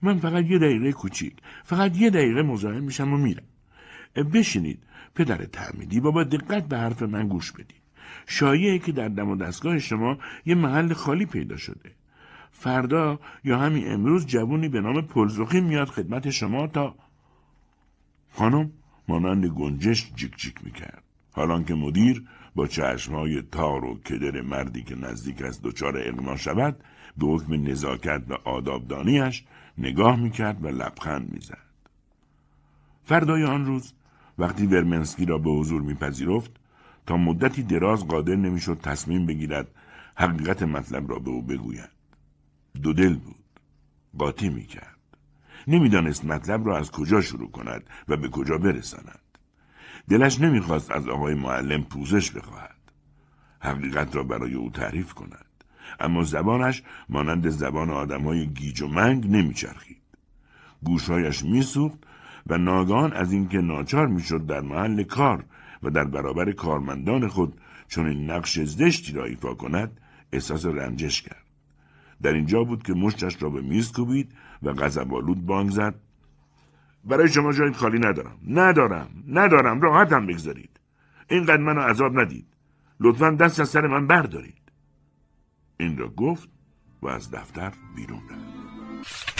من فقط یه دقیقه کوچیک فقط یه دقیقه مزاحم میشم و میرم بشینید پدر تعمیدی بابا دقت به حرف من گوش بدید شایعه که در دم و دستگاه شما یه محل خالی پیدا شده فردا یا همین امروز جوونی به نام پلزوخی میاد خدمت شما تا خانم مانند گنجش جیک جیک میکرد حالان که مدیر با چشمهای تار و کدر مردی که نزدیک از دچار اغما شود به حکم نزاکت و آدابدانیش نگاه میکرد و لبخند میزد. فردای آن روز وقتی ورمنسکی را به حضور میپذیرفت تا مدتی دراز قادر نمیشد تصمیم بگیرد حقیقت مطلب را به او بگوید. دو دل بود. قاطی میکرد. نمیدانست مطلب را از کجا شروع کند و به کجا برساند. دلش نمیخواست از آقای معلم پوزش بخواهد حقیقت را برای او تعریف کند اما زبانش مانند زبان آدمهای گیج و منگ نمیچرخید گوشهایش میسوخت و ناگان از اینکه ناچار میشد در محل کار و در برابر کارمندان خود چون این نقش زشتی را ایفا کند احساس رنجش کرد در اینجا بود که مشتش را به میز کوبید و غضبآلود بانگ زد برای شما جایی خالی ندارم ندارم ندارم راحتم بگذارید اینقدر منو عذاب ندید لطفا دست از سر من بردارید این را گفت و از دفتر بیرون رفت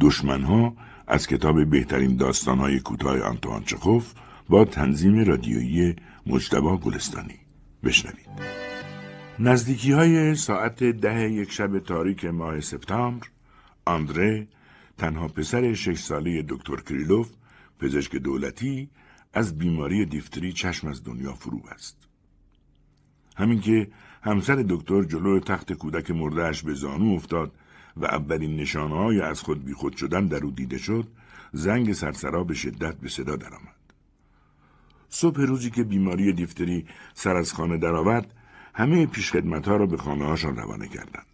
دشمنها از کتاب بهترین داستانهای کوتاه آنتوان چخوف با تنظیم رادیویی مجتبا گلستانی بشنوید نزدیکی های ساعت ده یک شب تاریک ماه سپتامبر آندره تنها پسر شش ساله دکتر کریلوف پزشک دولتی از بیماری دیفتری چشم از دنیا فرو است. همین که همسر دکتر جلو تخت کودک مردهش به زانو افتاد و اولین نشانه از خود بیخود شدن در او دیده شد زنگ سرسرا به شدت به صدا درآمد. صبح روزی که بیماری دیفتری سر از خانه درآورد همه پیشخدمتها را به خانه هاشان روانه کردند.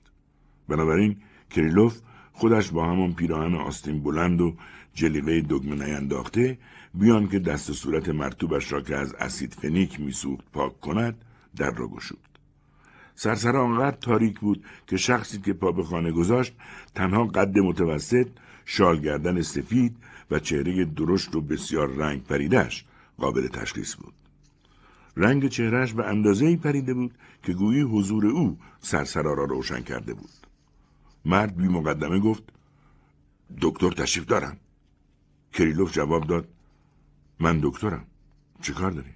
بنابراین کریلوف خودش با همان پیراهن آستین بلند و جلیقه دگمه نینداخته بیان که دست و صورت مرتوبش را که از اسید فنیک میسوخت پاک کند در را گشود سرسرا آنقدر تاریک بود که شخصی که پا به خانه گذاشت تنها قد متوسط شالگردن سفید و چهره درشت و بسیار رنگ پریدهش قابل تشخیص بود رنگ چهرهش به اندازه ای پریده بود که گویی حضور او سرسرا را روشن کرده بود مرد بی مقدمه گفت دکتر تشریف دارم. کریلوف جواب داد من دکترم چه کار داری؟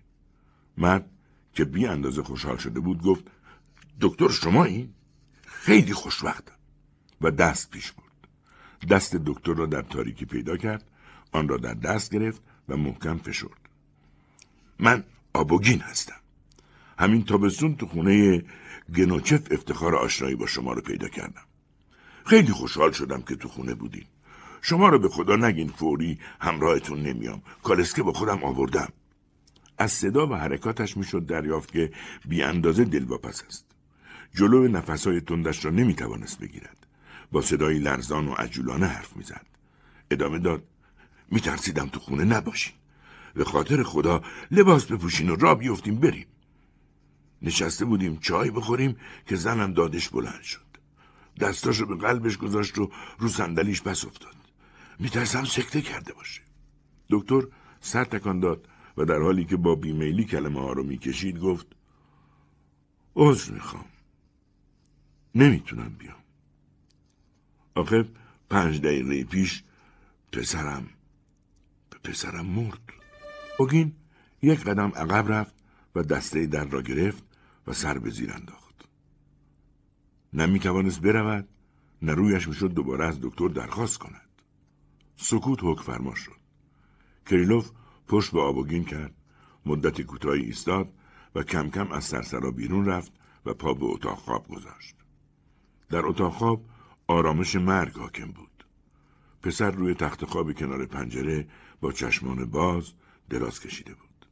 مرد که بی اندازه خوشحال شده بود گفت دکتر شما این؟ خیلی خوشوقتم و دست پیش برد دست دکتر را در تاریکی پیدا کرد آن را در دست گرفت و محکم فشرد من آبوگین هستم همین تابستون تو خونه گنوچف افتخار آشنایی با شما رو پیدا کردم خیلی خوشحال شدم که تو خونه بودین شما رو به خدا نگین فوری همراهتون نمیام کالسکه با خودم آوردم از صدا و حرکاتش میشد دریافت که بی اندازه دلواپس است جلو نفسهای تندش را نمیتوانست بگیرد با صدای لرزان و عجولانه حرف میزد ادامه داد میترسیدم تو خونه نباشین به خاطر خدا لباس بپوشین و را بیفتیم بریم نشسته بودیم چای بخوریم که زنم دادش بلند شد رو به قلبش گذاشت و رو صندلیش پس افتاد میترسم سکته کرده باشه دکتر سر تکان داد و در حالی که با بیمیلی کلمه ها رو میکشید گفت عذر میخوام نمیتونم بیام آخه پنج دقیقه پیش پسرم پسرم مرد اوگین یک قدم عقب رفت و دسته در را گرفت و سر به زیر نه میتوانست برود نه رویش میشد دوباره از دکتر درخواست کند سکوت حکم فرما شد کریلوف پشت به آبوگین کرد مدت کوتاهی ایستاد و کم کم از سرسرا بیرون رفت و پا به اتاق خواب گذاشت در اتاق خواب آرامش مرگ حاکم بود پسر روی تخت خواب کنار پنجره با چشمان باز دراز کشیده بود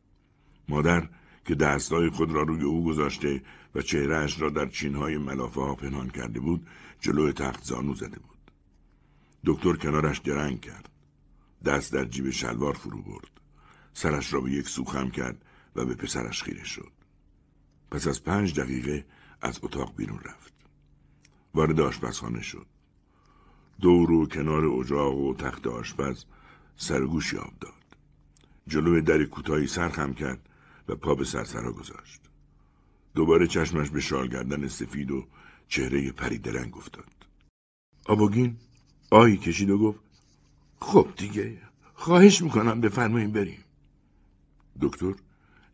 مادر که دستای خود را روی او گذاشته و چهرهش را در چینهای ملافه ها پنهان کرده بود جلوی تخت زانو زده بود دکتر کنارش درنگ کرد دست در جیب شلوار فرو برد سرش را به یک سو خم کرد و به پسرش خیره شد پس از پنج دقیقه از اتاق بیرون رفت وارد آشپزخانه شد دور و کنار اجاق و تخت آشپز سرگوشی آب داد جلو در کوتاهی سرخم کرد و پا به سرسرا گذاشت دوباره چشمش به شال گردن سفید و چهره درنگ افتاد آبوگین آهی کشید و گفت خب دیگه خواهش میکنم بفرمایین بریم دکتر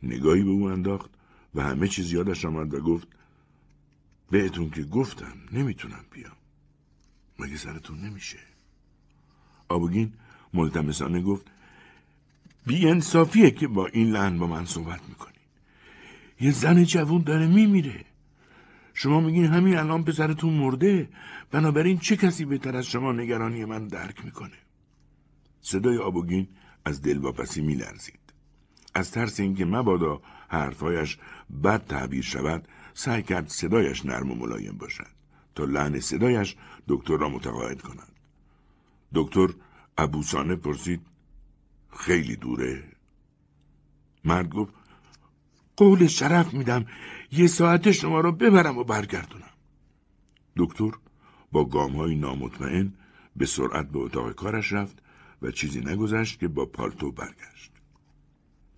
نگاهی به او انداخت و همه چیز یادش آمد و گفت بهتون که گفتم نمیتونم بیام مگه سرتون نمیشه آبوگین ملتمسانه گفت بی انصافیه که با این لحن با من صحبت میکنه یه زن جوون داره میمیره شما میگین همین الان پسرتون مرده بنابراین چه کسی بهتر از شما نگرانی من درک میکنه صدای آبوگین از دلواپسی میلرزید از ترس اینکه مبادا حرفهایش بد تعبیر شود سعی کرد صدایش نرم و ملایم باشد تا لحن صدایش دکتر را متقاعد کند دکتر ابوسانه پرسید خیلی دوره مرد گفت قول شرف میدم یه ساعت شما رو ببرم و برگردونم دکتر با گام های نامطمئن به سرعت به اتاق کارش رفت و چیزی نگذشت که با پالتو برگشت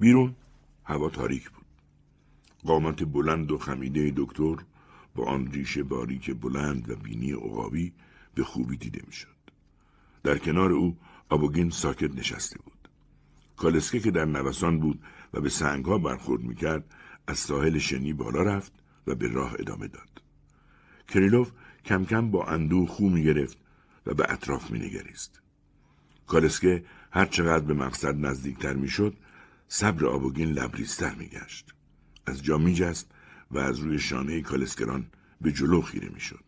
بیرون هوا تاریک بود قامت بلند و خمیده دکتر با آن ریش باریک بلند و بینی عقابی به خوبی دیده میشد در کنار او آبوگین ساکت نشسته بود کالسکه که در نوسان بود و به ها برخورد میکرد از ساحل شنی بالا رفت و به راه ادامه داد. کریلوف کم کم با اندوه خو میگرفت و به اطراف مینگریست. کالسکه هر چقدر به مقصد نزدیکتر میشد صبر آبوگین لبریزتر میگشت. از جا جست و از روی شانه کالسکران به جلو خیره میشد.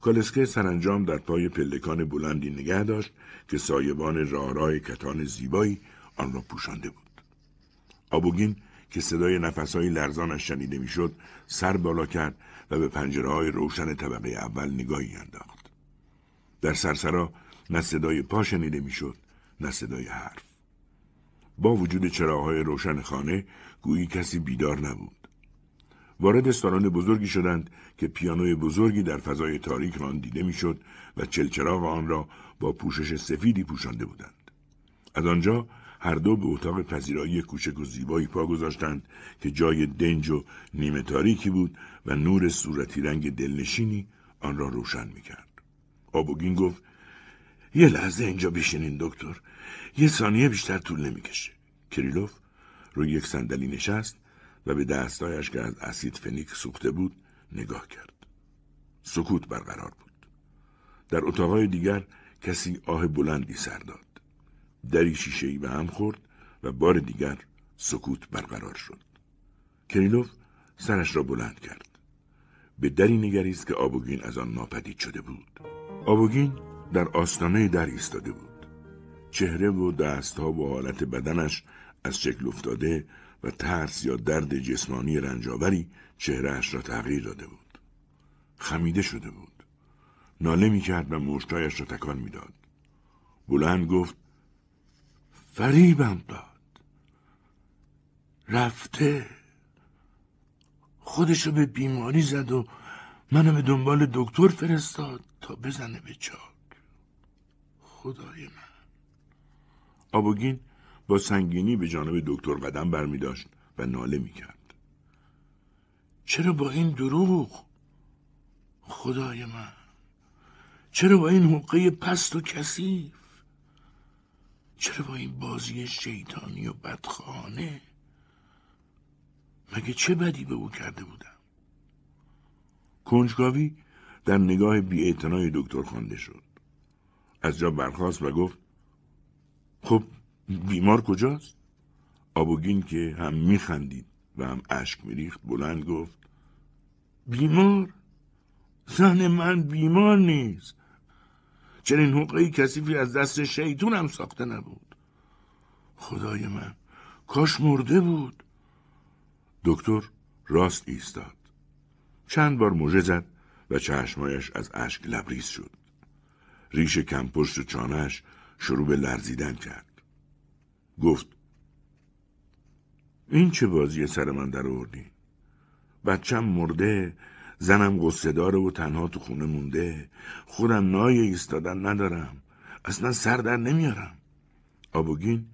کالسکه سرانجام در پای پلکان بلندی نگه داشت که سایبان راهرای کتان زیبایی آن را پوشانده بود. آبوگین که صدای نفسهای لرزانش شنیده میشد سر بالا کرد و به پنجره های روشن طبقه اول نگاهی انداخت در سرسرا نه صدای پا شنیده میشد نه صدای حرف با وجود چراغهای روشن خانه گویی کسی بیدار نبود وارد سالن بزرگی شدند که پیانوی بزرگی در فضای تاریک ران دیده میشد و چلچراغ آن را با پوشش سفیدی پوشانده بودند از آنجا هر دو به اتاق پذیرایی کوچک و زیبایی پا گذاشتند که جای دنج و نیمه تاریکی بود و نور صورتی رنگ دلنشینی آن را روشن میکرد. آبوگین گفت یه لحظه اینجا بشینین دکتر یه ثانیه بیشتر طول نمیکشه کریلوف روی یک صندلی نشست و به دستایش که از اسید فنیک سوخته بود نگاه کرد سکوت برقرار بود در اتاقهای دیگر کسی آه بلندی سر داد دری شیشه به هم خورد و بار دیگر سکوت برقرار شد. کریلوف سرش را بلند کرد. به دری نگریست که آبوگین از آن ناپدید شده بود. آبوگین در آستانه در ایستاده بود. چهره و دستها و حالت بدنش از شکل افتاده و ترس یا درد جسمانی رنجاوری چهرهش را تغییر داده بود. خمیده شده بود. ناله می کرد و مشتایش را تکان میداد. بلند گفت فریبم داد رفته خودشو به بیماری زد و منو به دنبال دکتر فرستاد تا بزنه به چاک خدای من آبوگین با سنگینی به جانب دکتر قدم برمی داشت و ناله می کرد. چرا با این دروغ؟ خدای من چرا با این حقه پست و کثیف چرا با این بازی شیطانی و بدخانه مگه چه بدی به او کرده بودم کنجکاوی در نگاه بی دکتر خوانده شد از جا برخاست و گفت خب بیمار کجاست آبوگین که هم میخندید و هم اشک میریخت بلند گفت بیمار زن من بیمار نیست چنین حقه کسیفی از دست شیطونم ساخته نبود خدای من کاش مرده بود دکتر راست ایستاد چند بار موژه زد و چشمایش از اشک لبریز شد ریش کمپشت چانهش شروع به لرزیدن کرد گفت این چه بازی سر من در آوردی بچم مرده زنم قصه و تنها تو خونه مونده خودم نای ایستادن ندارم اصلا سر در نمیارم آبوگین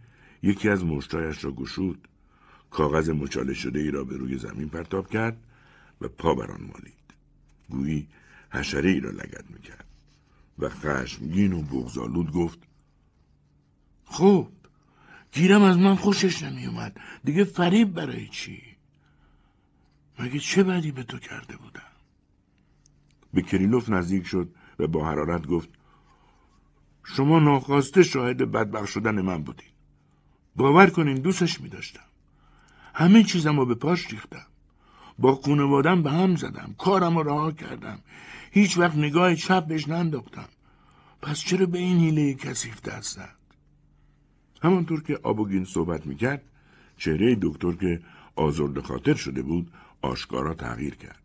یکی از مشتایش را گشود کاغذ مچاله شده ای را به روی زمین پرتاب کرد و پا بر مالید گویی حشره ای را لگد میکرد و خشمگین و بغزالود گفت خوب گیرم از من خوشش نمیومد دیگه فریب برای چی مگه چه بدی به تو کرده بودم به کریلوف نزدیک شد و با حرارت گفت شما ناخواسته شاهد بدبخ شدن من بودین. باور کنین دوستش می داشتم. همه چیزم رو به پاش ریختم. با خونوادم به هم زدم. کارم رو رها کردم. هیچ وقت نگاه چپ بهش ننداختم. پس چرا به این حیله کثیف دست زد؟ همانطور که آبوگین صحبت می کرد، چهره دکتر که آزرد خاطر شده بود آشکارا تغییر کرد.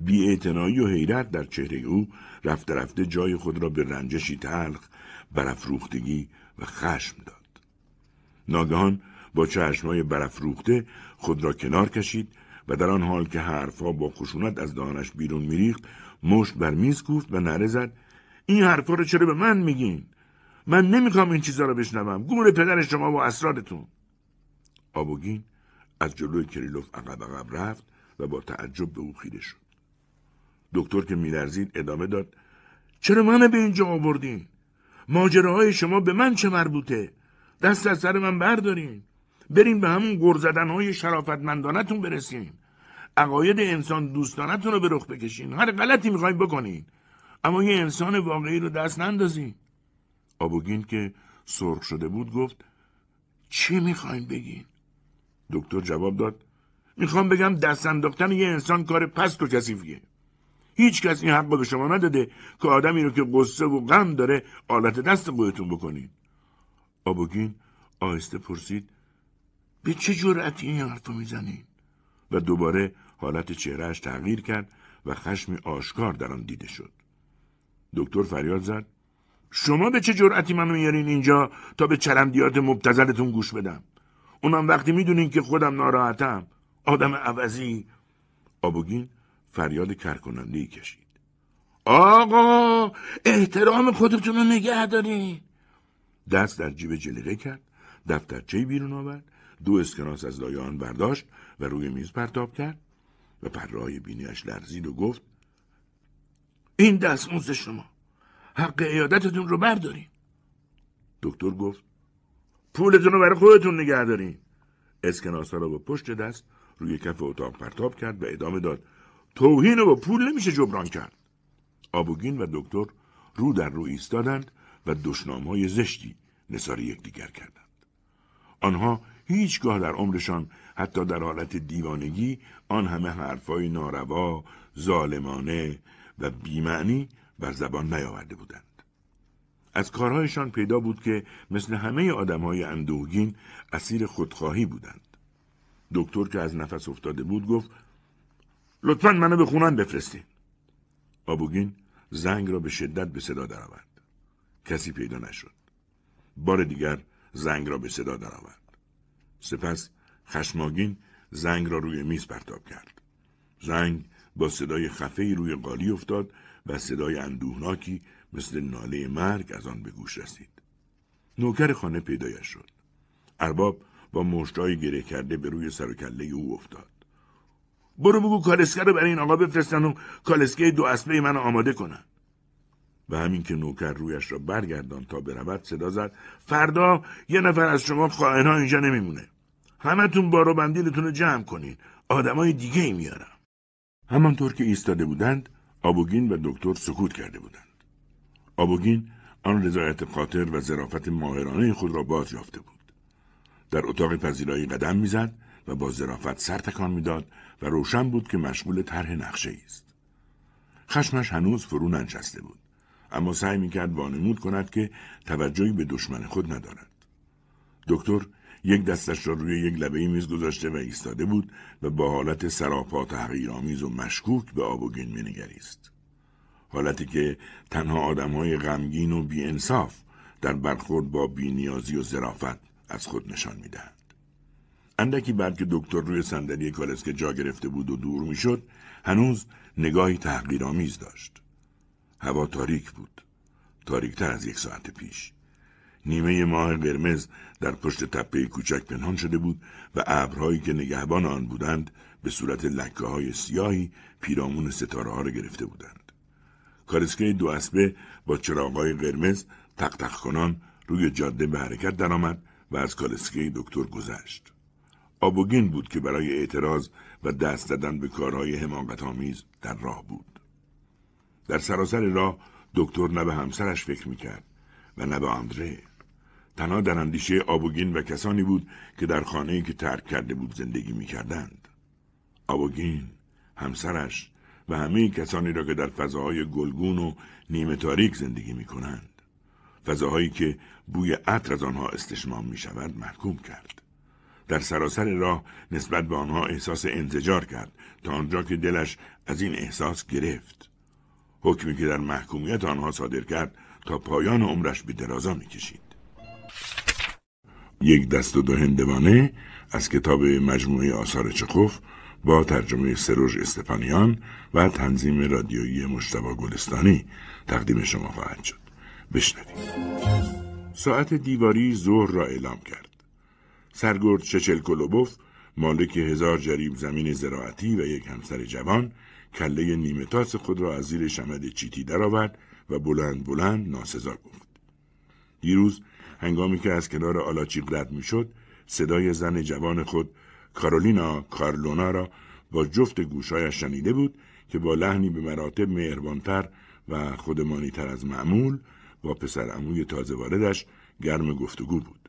بیاعتنایی و حیرت در چهره او رفته رفته جای خود را به رنجشی تلخ برافروختگی و خشم داد ناگهان با چشمهای برافروخته خود را کنار کشید و در آن حال که حرفها با خشونت از دهانش بیرون میریخت مشت بر میز گفت و نره زد این حرفا رو چرا به من میگین من نمیخوام این چیزا رو بشنوم گور پدر شما و اسرارتون آبوگین از جلوی کریلوف عقب عقب رفت و با تعجب به او خیره شد دکتر که میلرزید ادامه داد چرا منو به اینجا آوردین ماجراهای شما به من چه مربوطه دست از سر من بردارین بریم به همون گرزدن های شرافتمندانتون برسین عقاید انسان دوستانتون رو به رخ بکشین هر غلطی میخواین بکنین اما یه انسان واقعی رو دست نندازین آبوگین که سرخ شده بود گفت چی میخواین بگین دکتر جواب داد میخوام بگم دست انداختن یه انسان کار پست و کسیفیه هیچ کس این حق به شما نداده که آدمی رو که قصه و غم داره آلت دست خودتون بکنین آبوگین آهسته پرسید به چه جرأتی این حرف میزنین و دوباره حالت چهرهش تغییر کرد و خشم آشکار در آن دیده شد دکتر فریاد زد شما به چه جرأتی منو میارین اینجا تا به چرمدیات مبتزلتون گوش بدم اونم وقتی میدونین که خودم ناراحتم آدم عوضی آبوگین فریاد کرکننده ای کشید آقا احترام خودتون رو نگه دارین دست در جیب جلیقه کرد دفترچه بیرون آورد دو اسکناس از لایه برداشت و روی میز پرتاب کرد و پرهای بینیش لرزید و گفت این موز شما حق ایادتتون رو برداری. دکتر گفت پولتون رو برای خودتون نگه دارین اسکناس ها را با پشت دست روی کف اتاق پرتاب کرد و ادامه داد توهین و با پول نمیشه جبران کرد آبوگین و دکتر رو در رو ایستادند و دشنام های زشتی نثار یکدیگر کردند آنها هیچگاه در عمرشان حتی در حالت دیوانگی آن همه حرفهای ناروا ظالمانه و بیمعنی بر زبان نیاورده بودند از کارهایشان پیدا بود که مثل همه آدمهای اندوگین اسیر خودخواهی بودند دکتر که از نفس افتاده بود گفت لطفا منو به خونم بفرستین آبوگین زنگ را به شدت به صدا درآورد کسی پیدا نشد بار دیگر زنگ را به صدا درآورد سپس خشماگین زنگ را روی میز پرتاب کرد زنگ با صدای خفه روی قالی افتاد و صدای اندوهناکی مثل ناله مرگ از آن به گوش رسید نوکر خانه پیدایش شد ارباب با مشتهای گره کرده به روی سر او افتاد برو بگو کالسکه رو برای این آقا بفرستن و کالسکه دو اسبه من آماده کنن و همین که نوکر رویش را برگردان تا برود صدا زد فردا یه نفر از شما خائنها اینجا نمیمونه همتون بارو و بندیلتون رو جمع کنین آدمای دیگه ای میارم همانطور که ایستاده بودند آبوگین و دکتر سکوت کرده بودند آبوگین آن رضایت خاطر و ظرافت ماهرانه خود را باز یافته بود در اتاق پذیرایی قدم میزد و با ظرافت سر تکان میداد و روشن بود که مشغول طرح نقشه است. خشمش هنوز فرو ننشسته بود. اما سعی میکرد وانمود کند که توجهی به دشمن خود ندارد. دکتر یک دستش را روی یک لبه میز گذاشته و ایستاده بود و با حالت سراپا تحقیرآمیز و مشکوک به آب و گنمه نگریست حالتی که تنها های غمگین و بیانصاف در برخورد با بینیازی و زرافت از خود نشان میدهند. اندکی بعد که دکتر روی صندلی کالسکه جا گرفته بود و دور میشد هنوز نگاهی تحقیرآمیز داشت هوا تاریک بود تاریکتر از یک ساعت پیش نیمه ماه قرمز در پشت تپه کوچک پنهان شده بود و ابرهایی که نگهبان آن بودند به صورت لکه های سیاهی پیرامون ستاره ها را گرفته بودند. کارسکه دو اسبه با چراغهای قرمز تق کنان روی جاده به حرکت درآمد و از کالسکه دکتر گذشت. آبوگین بود که برای اعتراض و دست زدن به کارهای حماقت آمیز در راه بود. در سراسر راه دکتر نه به همسرش فکر میکرد و نه به آندره. تنها در اندیشه آبوگین و کسانی بود که در خانه‌ای که ترک کرده بود زندگی میکردند. آبوگین، همسرش و همه کسانی را که در فضاهای گلگون و نیمه تاریک زندگی میکنند. فضاهایی که بوی عطر از آنها استشمام می محکوم کرد. در سراسر راه نسبت به آنها احساس انزجار کرد تا آنجا که دلش از این احساس گرفت حکمی که در محکومیت آنها صادر کرد تا پایان عمرش به درازا میکشید یک دست و دو از کتاب مجموعه آثار چخوف با ترجمه سروژ استفانیان و تنظیم رادیویی مشتبه گلستانی تقدیم شما خواهد شد بشنوید ساعت دیواری ظهر را اعلام کرد سرگرد کلوبوف مالک هزار جریب زمین زراعتی و یک همسر جوان کله نیمه تاس خود را از زیر شمد چیتی درآورد و بلند بلند ناسزا گفت دیروز هنگامی که از کنار آلاچیق رد میشد صدای زن جوان خود کارولینا کارلونا را با جفت گوشهایش شنیده بود که با لحنی به مراتب مهربانتر و خودمانیتر از معمول با پسر اموی تازه واردش گرم گفتگو بود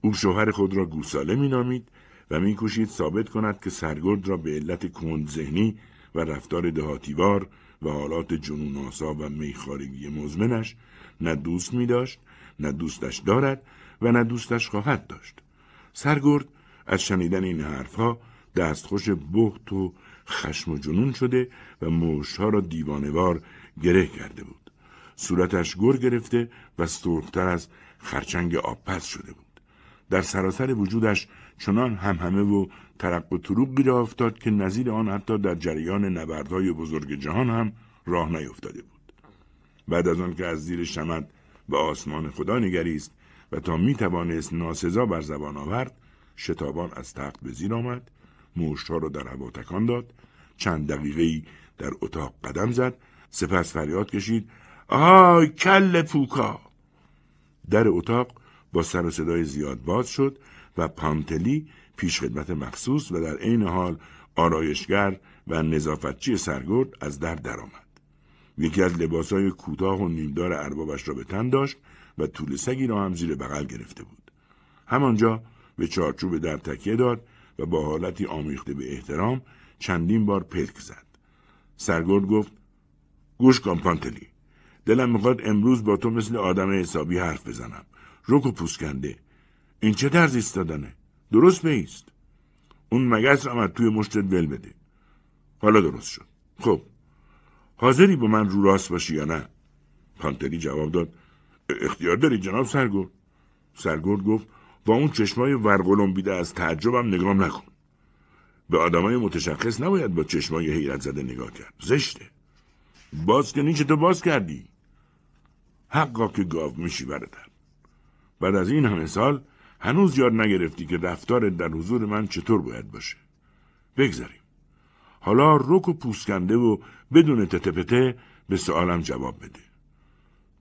او شوهر خود را گوساله مینامید و کشید ثابت کند که سرگرد را به علت کند ذهنی و رفتار دهاتیوار و حالات جنون آسا و میخارگی مزمنش نه دوست می داشت، نه دوستش دارد و نه دوستش خواهد داشت. سرگرد از شنیدن این حرفها دستخوش بخت و خشم و جنون شده و موشها را دیوانوار گره کرده بود. صورتش گر گرفته و سرختر از خرچنگ آبپز شده بود. در سراسر وجودش چنان همهمه و ترق و طروق گیر افتاد که نظیر آن حتی در جریان نبردهای بزرگ جهان هم راه نیفتاده بود بعد از که از زیر شمد به آسمان خدا نگریست و تا می توانست ناسزا بر زبان آورد شتابان از تخت به زیر آمد موشتها را در هوا تکان داد چند دقیقه در اتاق قدم زد سپس فریاد کشید آهای کل پوکا در اتاق با سر و صدای زیاد باز شد و پانتلی خدمت مخصوص و در عین حال آرایشگر و نظافتچی سرگرد از در درآمد یکی از لباسهای کوتاه و نیمدار اربابش را به تن داشت و طول سگی را هم زیر بغل گرفته بود همانجا به چارچوب در تکیه داد و با حالتی آمیخته به احترام چندین بار پلک زد سرگرد گفت گوش کن پانتلی دلم میخواد امروز با تو مثل آدم حسابی حرف بزنم رک و پوسکنده این چه درز ایستادنه درست بیست اون مگس هم توی مشتت ول بده حالا درست شد خب حاضری با من رو راست باشی یا نه پانتری جواب داد اختیار داری جناب سرگرد سرگرد گفت با اون چشمای ورقلم بیده از تعجبم نگام نکن به آدمای متشخص نباید با چشمای حیرت زده نگاه کرد زشته باز که نیچه تو باز کردی حقا که گاو میشی برادر بعد از این همه سال هنوز یاد نگرفتی که رفتارت در حضور من چطور باید باشه بگذاریم حالا رک و پوسکنده و بدون تتپته به سوالم جواب بده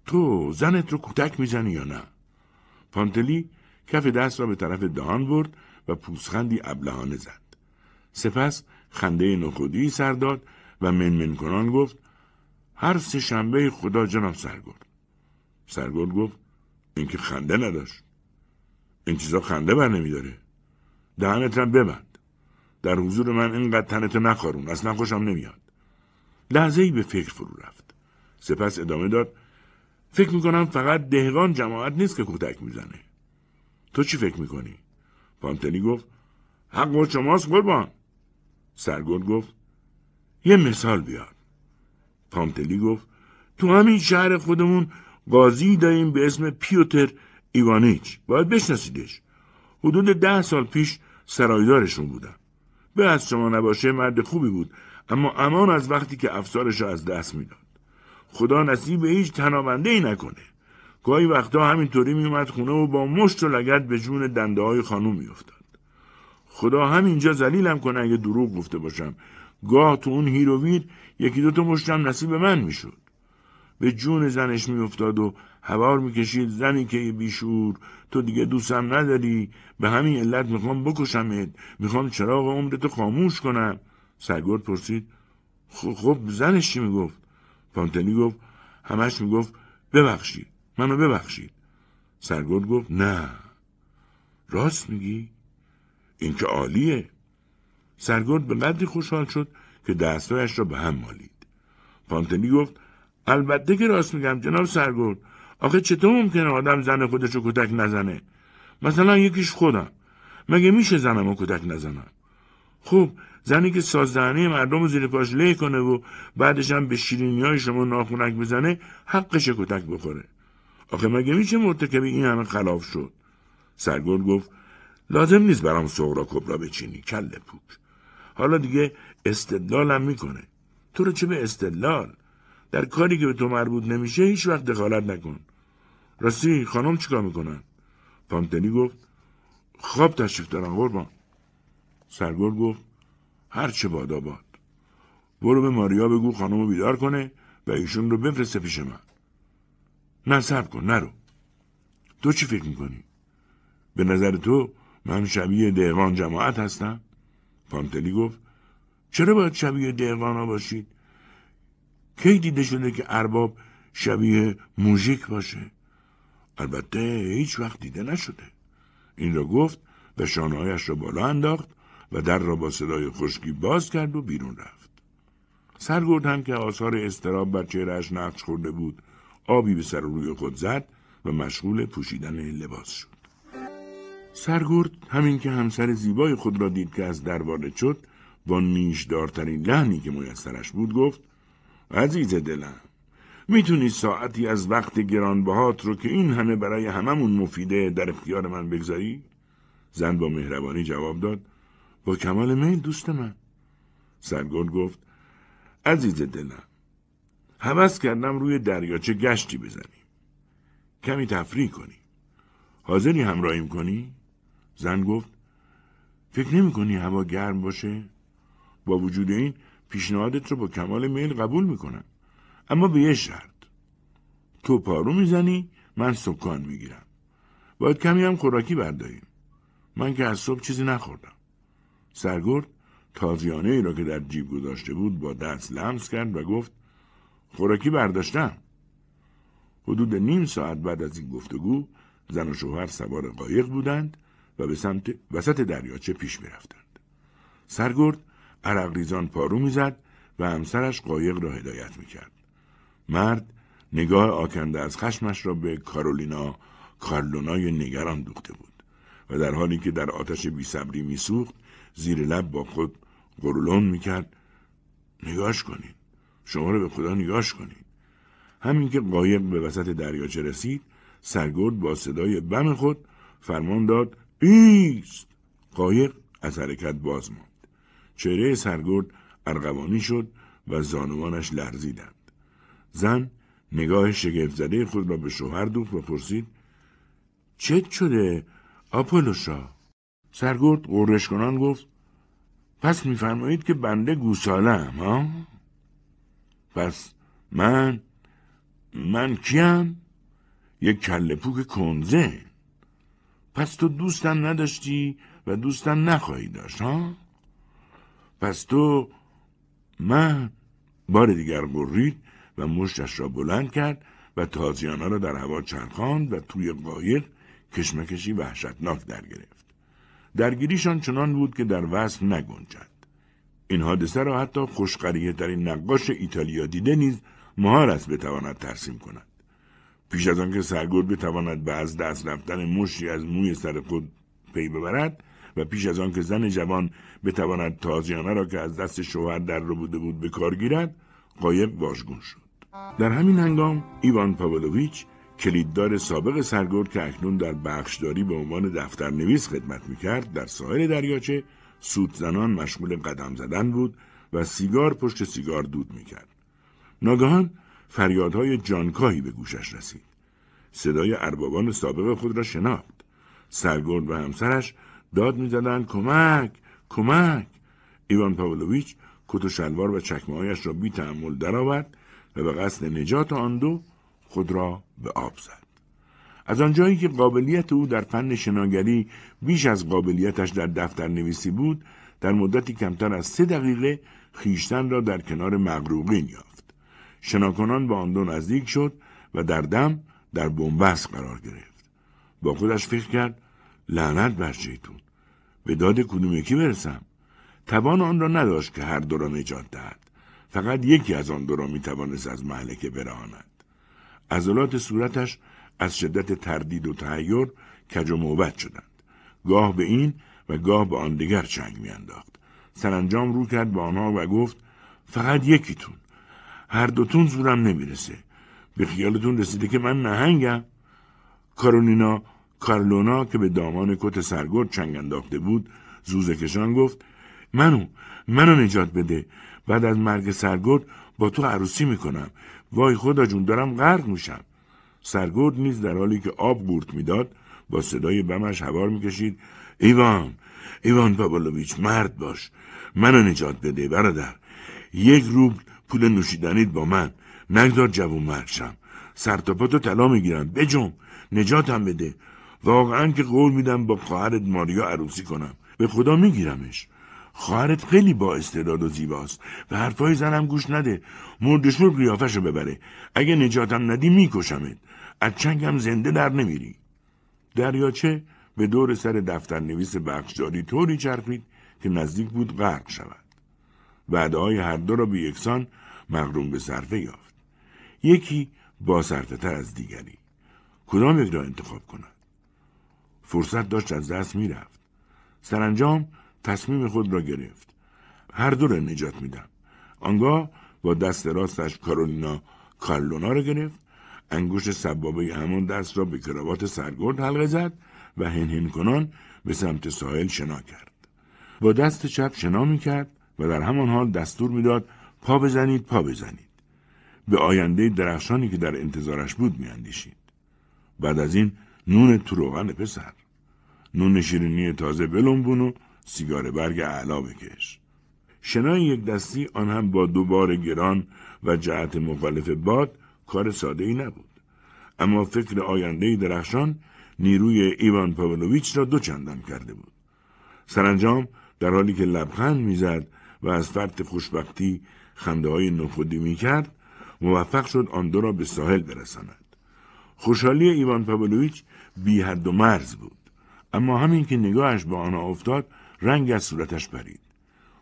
تو زنت رو کتک میزنی یا نه پانتلی کف دست را به طرف دهان برد و پوسخندی ابلهانه زد سپس خنده نخودی سر داد و منمن کنان گفت هر سه شنبه خدا جناب سرگرد سرگرد گفت این که خنده نداشت این چیزا خنده بر نمیداره دهنت هم ببند در حضور من اینقدر تنت نخارون اصلا خوشم نمیاد لحظه ای به فکر فرو رفت سپس ادامه داد فکر میکنم فقط دهقان جماعت نیست که کتک میزنه تو چی فکر میکنی؟ پامتلی گفت حق با شماست قربان سرگل گفت یه مثال بیار پامتلی گفت تو همین شهر خودمون بازی داریم به اسم پیوتر ایوانیچ باید بشناسیدش حدود ده سال پیش سرایدارشون بودم به از شما نباشه مرد خوبی بود اما امان از وقتی که افسارش را از دست میداد خدا نصیب هیچ تنابنده ای نکنه گاهی وقتا همینطوری میومد خونه و با مشت و لگت به جون دنده های خانوم میافتاد خدا همینجا زلیلم کنه اگه دروغ گفته باشم گاه تو اون هیروویر یکی دوتا مشتم نصیب من میشد به جون زنش میافتاد و هوار میکشید زنی که بیشور تو دیگه دوستم نداری به همین علت میخوام بکشمت میخوام چراغ عمرتو خاموش کنم سرگرد پرسید خب, خب زنش چی میگفت فانتنی گفت همش میگفت ببخشید منو ببخشید سرگرد گفت نه راست میگی این که عالیه سرگرد به قدری خوشحال شد که دستایش را به هم مالید پانتنی گفت البته که راست میگم جناب سرگرد آخه چطور ممکنه آدم زن خودشو کتک نزنه مثلا یکیش خودم مگه میشه زنمو کتک نزنم خوب زنی که سازدهنه مردم زیر پاش له کنه و بعدش هم به شیرینی های شما ناخونک بزنه حقش کتک بخوره آخه مگه میشه مرتکب این همه خلاف شد سرگرد گفت لازم نیست برام سغرا کبرا بچینی کل پوک حالا دیگه استدلالم میکنه تو رو چه به استدلال در کاری که به تو مربوط نمیشه هیچ وقت دخالت نکن راستی خانم چیکار میکنن پانتنی گفت خواب تشریف دارن قربان سرگل گفت هر چه باد برو به ماریا بگو خانم رو بیدار کنه و ایشون رو بفرسته پیش من نه سب کن نرو تو چی فکر میکنی به نظر تو من شبیه دهقان جماعت هستم پانتلی گفت چرا باید شبیه دهقان ها باشید کی دیده شده که ارباب شبیه موژیک باشه البته هیچ وقت دیده نشده این را گفت و شانهایش را بالا انداخت و در را با صدای خشکی باز کرد و بیرون رفت سرگرد هم که آثار استراب بر چهرهش نقش خورده بود آبی به سر روی خود زد و مشغول پوشیدن لباس شد سرگرد همین که همسر زیبای خود را دید که از در وارد شد با دارترین لحنی که میسرش بود گفت عزیز دلم میتونی ساعتی از وقت گرانبهات رو که این همه برای هممون مفیده در اختیار من بگذاری؟ زن با مهربانی جواب داد با کمال میل دوست من سرگل گفت عزیز دلم حوض کردم روی دریاچه گشتی بزنیم کمی تفریح کنی حاضری همراهیم کنی؟ زن گفت فکر نمی کنی هوا گرم باشه؟ با وجود این پیشنهادت رو با کمال میل قبول میکنم اما به یه شرط تو پارو میزنی من سکان میگیرم باید کمی هم خوراکی برداریم من که از صبح چیزی نخوردم سرگرد تازیانه ای را که در جیب گذاشته بود با دست لمس کرد و گفت خوراکی برداشتم حدود نیم ساعت بعد از این گفتگو زن و شوهر سوار قایق بودند و به سمت وسط دریاچه پیش میرفتند سرگرد عرق ریزان پارو میزد و همسرش قایق را هدایت میکرد. مرد نگاه آکنده از خشمش را به کارولینا کارلونای نگران دوخته بود و در حالی که در آتش بیصبری میسوخت زیر لب با خود گرولون میکرد نگاش کنید شما را به خدا نگاش کنید همین که قایق به وسط دریاچه رسید سرگرد با صدای بم خود فرمان داد ایست قایق از حرکت باز ماند چهره سرگرد ارغوانی شد و زانوانش لرزیدند. زن نگاه شگفت زده خود را به شوهر دوخت و پرسید چت شده آپولوشا؟ سرگرد قررش کنان گفت پس میفرمایید که بنده گوسالم ها؟ پس من من کیم؟ یک کله پوک کنزه پس تو دوستم نداشتی و دوستم نخواهی داشت ها؟ پس تو من بار دیگر برید و مشتش را بلند کرد و تازیانه را در هوا چرخاند و توی قایق کشمکشی وحشتناک در گرفت. درگیریشان چنان بود که در وصف نگنجد. این حادثه را حتی خوشقریه ترین نقاش ایتالیا دیده نیز مهار است بتواند ترسیم کند. پیش از آنکه سرگرد بتواند به از دست رفتن مشتی از موی سر خود پی ببرد و پیش از آن که زن جوان بتواند تازیانه را که از دست شوهر در رو بوده بود به کار گیرد قایب واژگون شد در همین هنگام ایوان پاولویچ کلیددار سابق سرگرد که اکنون در بخشداری به عنوان نویس خدمت میکرد در ساحل دریاچه سوت زنان مشغول قدم زدن بود و سیگار پشت سیگار دود میکرد ناگهان فریادهای جانکاهی به گوشش رسید صدای اربابان سابق خود را شناخت سرگرد و همسرش داد میزدند کمک کمک ایوان پاولویچ کت و شلوار و چکمههایش را بی تحمل درآورد و به قصد نجات آن دو خود را به آب زد از آنجایی که قابلیت او در فن شناگری بیش از قابلیتش در دفتر نویسی بود در مدتی کمتر از سه دقیقه خیشتن را در کنار مغروقین یافت شناکنان به آن دو نزدیک شد و در دم در بنبست قرار گرفت با خودش فکر کرد لعنت بر شیطون به داد کدوم یکی برسم توان آن را نداشت که هر دو را نجات دهد فقط یکی از آن دو را می توانست از محلکه براند عضلات صورتش از شدت تردید و تحیر کج و موبت شدند گاه به این و گاه به آن دیگر چنگ میانداخت سرانجام رو کرد به آنها و گفت فقط یکیتون هر دوتون زورم نمیرسه به خیالتون رسیده که من نهنگم کارونینا، کارلونا که به دامان کت سرگرد چنگ انداخته بود زوزکشان کشان گفت منو منو نجات بده بعد از مرگ سرگرد با تو عروسی میکنم وای خدا جون دارم غرق میشم سرگرد نیز در حالی که آب بورت میداد با صدای بمش هوار میکشید ایوان ایوان پاولویچ مرد باش منو نجات بده برادر یک روبل پول نوشیدنید با من نگذار جوون مرشم شم تلا تو میگیرم بجم نجاتم بده واقعا که قول میدم با خواهرت ماریا عروسی کنم به خدا میگیرمش خواهرت خیلی با استعداد و زیباست و حرفای زنم گوش نده مردشور قیافش رو ببره اگه نجاتم ندی میکشمت از چنگم زنده در نمیری دریاچه به دور سر دفتر نویس بخشداری طوری چرخید که نزدیک بود غرق شود های هر دو را به یکسان مغروم به صرفه یافت یکی با از دیگری کدام را انتخاب کند فرصت داشت از دست رفت سرانجام تصمیم خود را گرفت هر دو را نجات دم. آنگاه با دست راستش کارولینا کارلونا را گرفت انگوش سبابه همان دست را به کراوات سرگرد حلقه زد و هنهن کنان به سمت ساحل شنا کرد با دست چپ شنا می کرد و در همان حال دستور داد پا بزنید پا بزنید به آینده درخشانی که در انتظارش بود اندیشید بعد از این نون تو روغن پسر نون شیرینی تازه بلنبون و سیگار برگ اعلا بکش شنای یک دستی آن هم با دوبار گران و جهت مخالف باد کار ساده ای نبود اما فکر آینده درخشان نیروی ایوان پاولویچ را دو کرده بود سرانجام در حالی که لبخند میزد و از فرط خوشبختی خنده های نخودی کرد موفق شد آن دو را به ساحل برساند خوشحالی ایوان پاولویچ بی حد و مرز بود اما همین که نگاهش به آنها افتاد رنگ از صورتش پرید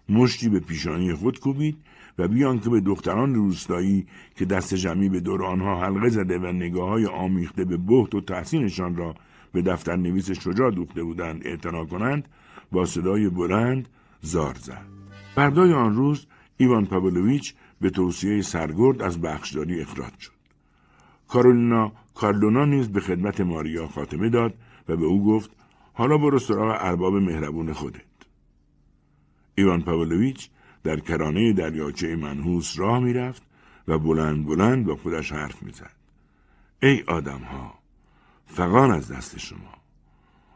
مشتی به پیشانی خود کوبید و بیان که به دختران روستایی که دست جمعی به دور آنها حلقه زده و نگاه های آمیخته به بهت و تحسینشان را به دفتر نویس شجاع دوخته بودند اعتنا کنند با صدای بلند زار زد فردای آن روز ایوان پاولویچ به توصیه سرگرد از بخشداری اخراج شد کارولینا کارلونا نیز به خدمت ماریا خاتمه داد و به او گفت حالا برو سراغ ارباب مهربون خودت ایوان پاولویچ در کرانه دریاچه منحوس راه میرفت و بلند بلند با خودش حرف میزد ای آدم ها فقان از دست شما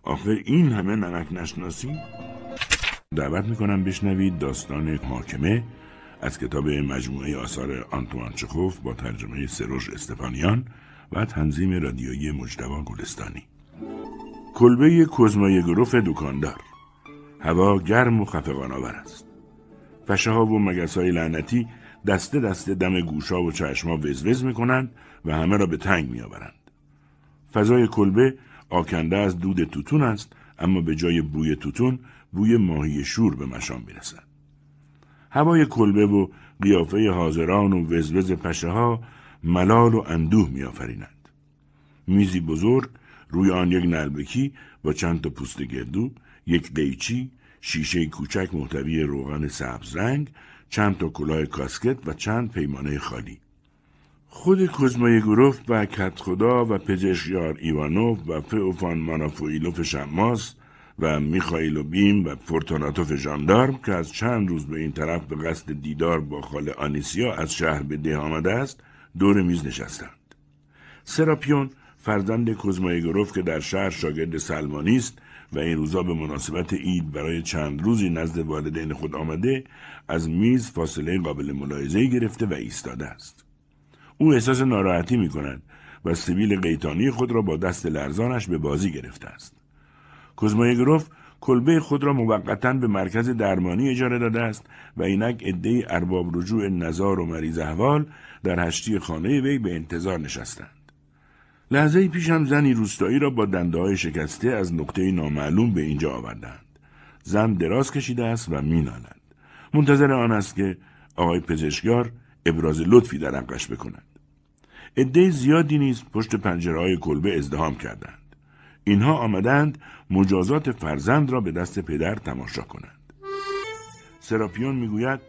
آخر این همه نمک نشناسی دعوت میکنم بشنوید داستان حاکمه از کتاب مجموعه آثار آنتوان چخوف با ترجمه سروش استفانیان و تنظیم رادیویی مجتبا گلستانی کلبه کزمای گروف دکاندار هوا گرم و خفقان آور است فشه ها و مگس های لعنتی دسته دسته دم گوشا و چشما وزوز می کنند و همه را به تنگ می آورند. فضای کلبه آکنده از دود توتون است اما به جای بوی توتون بوی ماهی شور به مشام می هوای کلبه و قیافه حاضران و وزوز پشه ها ملال و اندوه میآفرینند. میزی بزرگ روی آن یک نلبکی با چند تا پوست گردو یک قیچی شیشه کوچک محتوی روغن سبز رنگ چند تا کلاه کاسکت و چند پیمانه خالی خود کزمای گروف و کتخدا و پزشکیار ایوانوف و فیوفان مانافویلوف شماس و میخائیل و بیم و فورتوناتوف ژاندارم که از چند روز به این طرف به قصد دیدار با خاله آنیسیا از شهر به ده آمده است دور میز نشستند. سراپیون فرزند گروف که در شهر شاگرد سلمانی است و این روزا به مناسبت عید برای چند روزی نزد والدین خود آمده از میز فاصله قابل ملاحظه گرفته و ایستاده است او احساس ناراحتی می کند و سبیل قیتانی خود را با دست لرزانش به بازی گرفته است گروف کلبه خود را موقتا به مرکز درمانی اجاره داده است و اینک عدهای ارباب رجوع نزار و مریض احوال در هشتی خانه وی به انتظار نشستند لحظه پیش هم زنی روستایی را با دنده های شکسته از نقطه نامعلوم به اینجا آوردند زن دراز کشیده است و میناند. منتظر آن است که آقای پزشکار ابراز لطفی در قش بکند عده زیادی نیز پشت پنجره های کلبه ازدهام کردند اینها آمدند مجازات فرزند را به دست پدر تماشا کنند سراپیون میگوید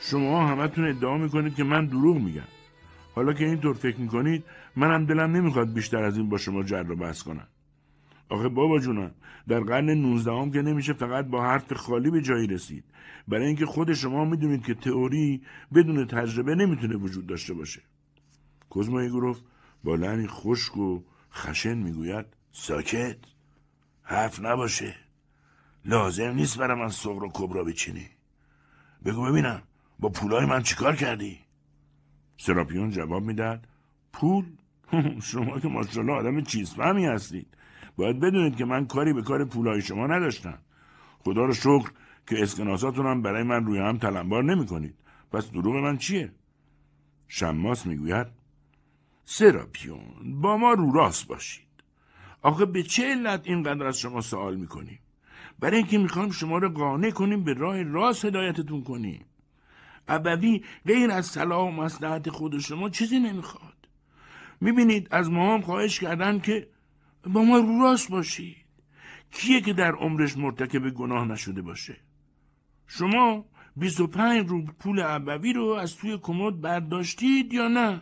شما همتون ادعا میکنید که من دروغ میگم حالا که اینطور فکر میکنید منم دلم نمیخواد بیشتر از این با شما جر و بحث کنم آخه بابا جونم در قرن 19 که نمیشه فقط با حرف خالی به جایی رسید برای اینکه خود شما میدونید که تئوری بدون تجربه نمیتونه وجود داشته باشه کوزمای گروف با لحنی خشک و خشن میگوید ساکت حرف نباشه لازم نیست برای من صغر و کبرا بچینی بگو ببینم با پولای من چیکار کردی سراپیون جواب میداد پول [laughs] شما که ماشاءالله آدم چیزفهمی هستید باید بدونید که من کاری به کار پولای شما نداشتم خدا رو شکر که اسکناساتون هم برای من روی هم تلمبار نمی کنید. پس دروغ من چیه؟ شماس میگوید سراپیون با ما رو راست باشید آخه به چه علت اینقدر از شما سوال میکنیم برای اینکه میخوایم شما رو قانع کنیم به راه راست هدایتتون کنیم ابوی غیر از صلاح و مسلحت خود شما چیزی نمیخواد میبینید از ما هم خواهش کردن که با ما رو راست باشید کیه که در عمرش مرتکب گناه نشده باشه شما 25 رو پول ابوی رو از توی کمد برداشتید یا نه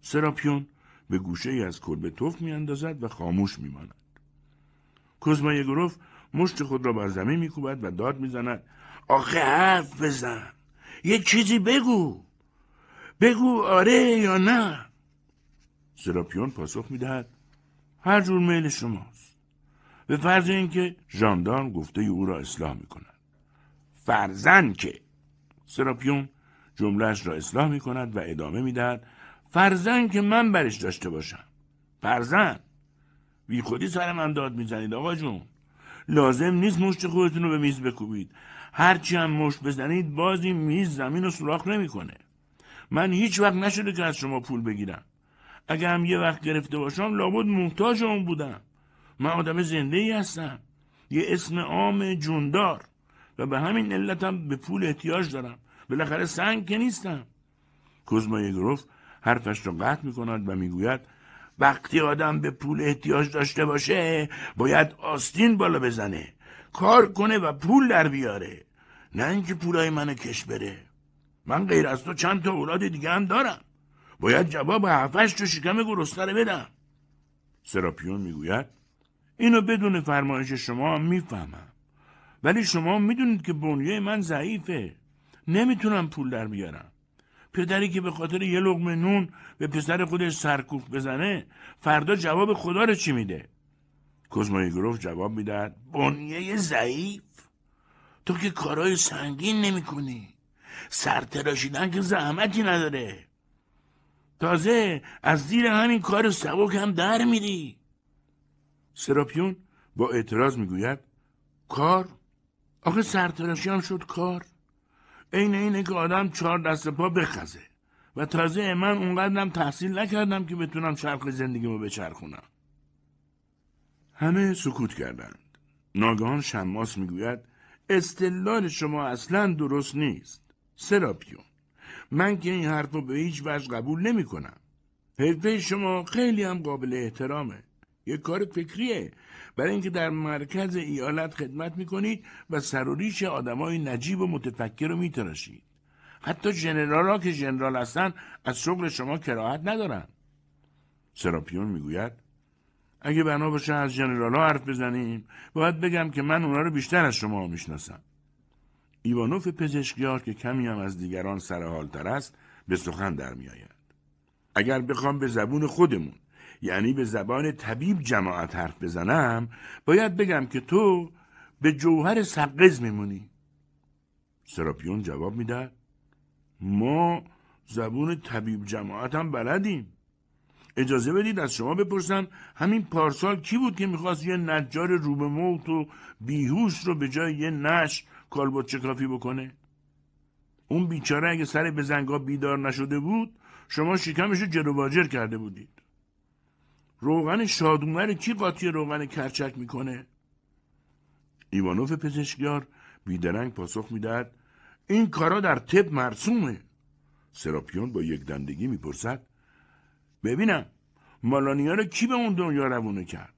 سراپیون به گوشه ای از کلبه توف میاندازد و خاموش میماند کوزما یگروف مشت خود را بر زمین میکوبد و داد میزند آخه حرف بزن یه چیزی بگو بگو آره یا نه سراپیون پاسخ میدهد هر جور میل شماست به فرض اینکه ژاندارم گفته او را اصلاح کند فرزن که سراپیون جملهش را اصلاح می کند و ادامه میدهد فرزن که من برش داشته باشم فرزن بی خودی سر من داد میزنید آقا جون لازم نیست مشت خودتون رو به میز بکوبید هرچی هم مشت بزنید باز این میز زمین رو سوراخ نمیکنه من هیچ وقت نشده که از شما پول بگیرم اگه هم یه وقت گرفته باشم لابد محتاج اون بودم من آدم زنده ای هستم یه اسم عام جوندار و به همین علتم به پول احتیاج دارم بالاخره سنگ که نیستم کزمای گرفت حرفش رو قطع می و میگوید وقتی آدم به پول احتیاج داشته باشه باید آستین بالا بزنه کار کنه و پول در بیاره نه اینکه پولای منو کش بره من غیر از تو چند تا اولاد دیگه هم دارم باید جواب هفش تو شکم گرسنه بدم سراپیون میگوید اینو بدون فرمایش شما میفهمم ولی شما میدونید که بنیه من ضعیفه نمیتونم پول در بیارم پدری که به خاطر یه لغمه نون به پسر خودش سرکوف بزنه فردا جواب خدا رو چی میده گروف جواب میدهد بنیه ضعیف تو که کارهای سنگین نمیکنی سرتراشیدن که زحمتی نداره تازه از زیر همین کار سبک هم در میری سراپیون با اعتراض میگوید کار آخه سرتراشی هم شد کار عین اینه که آدم چهار دست پا بخزه و تازه من اونقدرم تحصیل نکردم که بتونم شرق زندگیمو بچرخونم همه سکوت کردند ناگهان شماس میگوید استدلال شما اصلا درست نیست سراپیون من که این حرف رو به هیچ وجه قبول نمی کنم شما خیلی هم قابل احترامه یک کار فکریه برای اینکه در مرکز ایالت خدمت میکنید و سروریش آدمای نجیب و متفکر رو میتراشید حتی جنرال که جنرال هستن از شغل شما کراهت ندارن سراپیون میگوید اگه بنا باشه از جنرال ها حرف بزنیم باید بگم که من اونا رو بیشتر از شما میشناسم ایوانوف پزشکیار که کمی هم از دیگران سرحالتر است به سخن در میآید اگر بخوام به زبون خودمون یعنی به زبان طبیب جماعت حرف بزنم باید بگم که تو به جوهر سقز میمونی سراپیون جواب میده ما زبون طبیب جماعت هم بلدیم اجازه بدید از شما بپرسم همین پارسال کی بود که میخواست یه نجار روبه موت و بیهوش رو به جای یه نش کالبوت چکافی بکنه اون بیچاره اگه سر به زنگا بیدار نشده بود شما شکمش رو جروباجر کرده بودید روغن شادونه کی قاطی روغن کرچک میکنه؟ ایوانوف پزشکیار بیدرنگ پاسخ میدهد این کارا در طب مرسومه سراپیون با یک دندگی میپرسد ببینم مالانیا رو کی به اون دنیا روونه کرد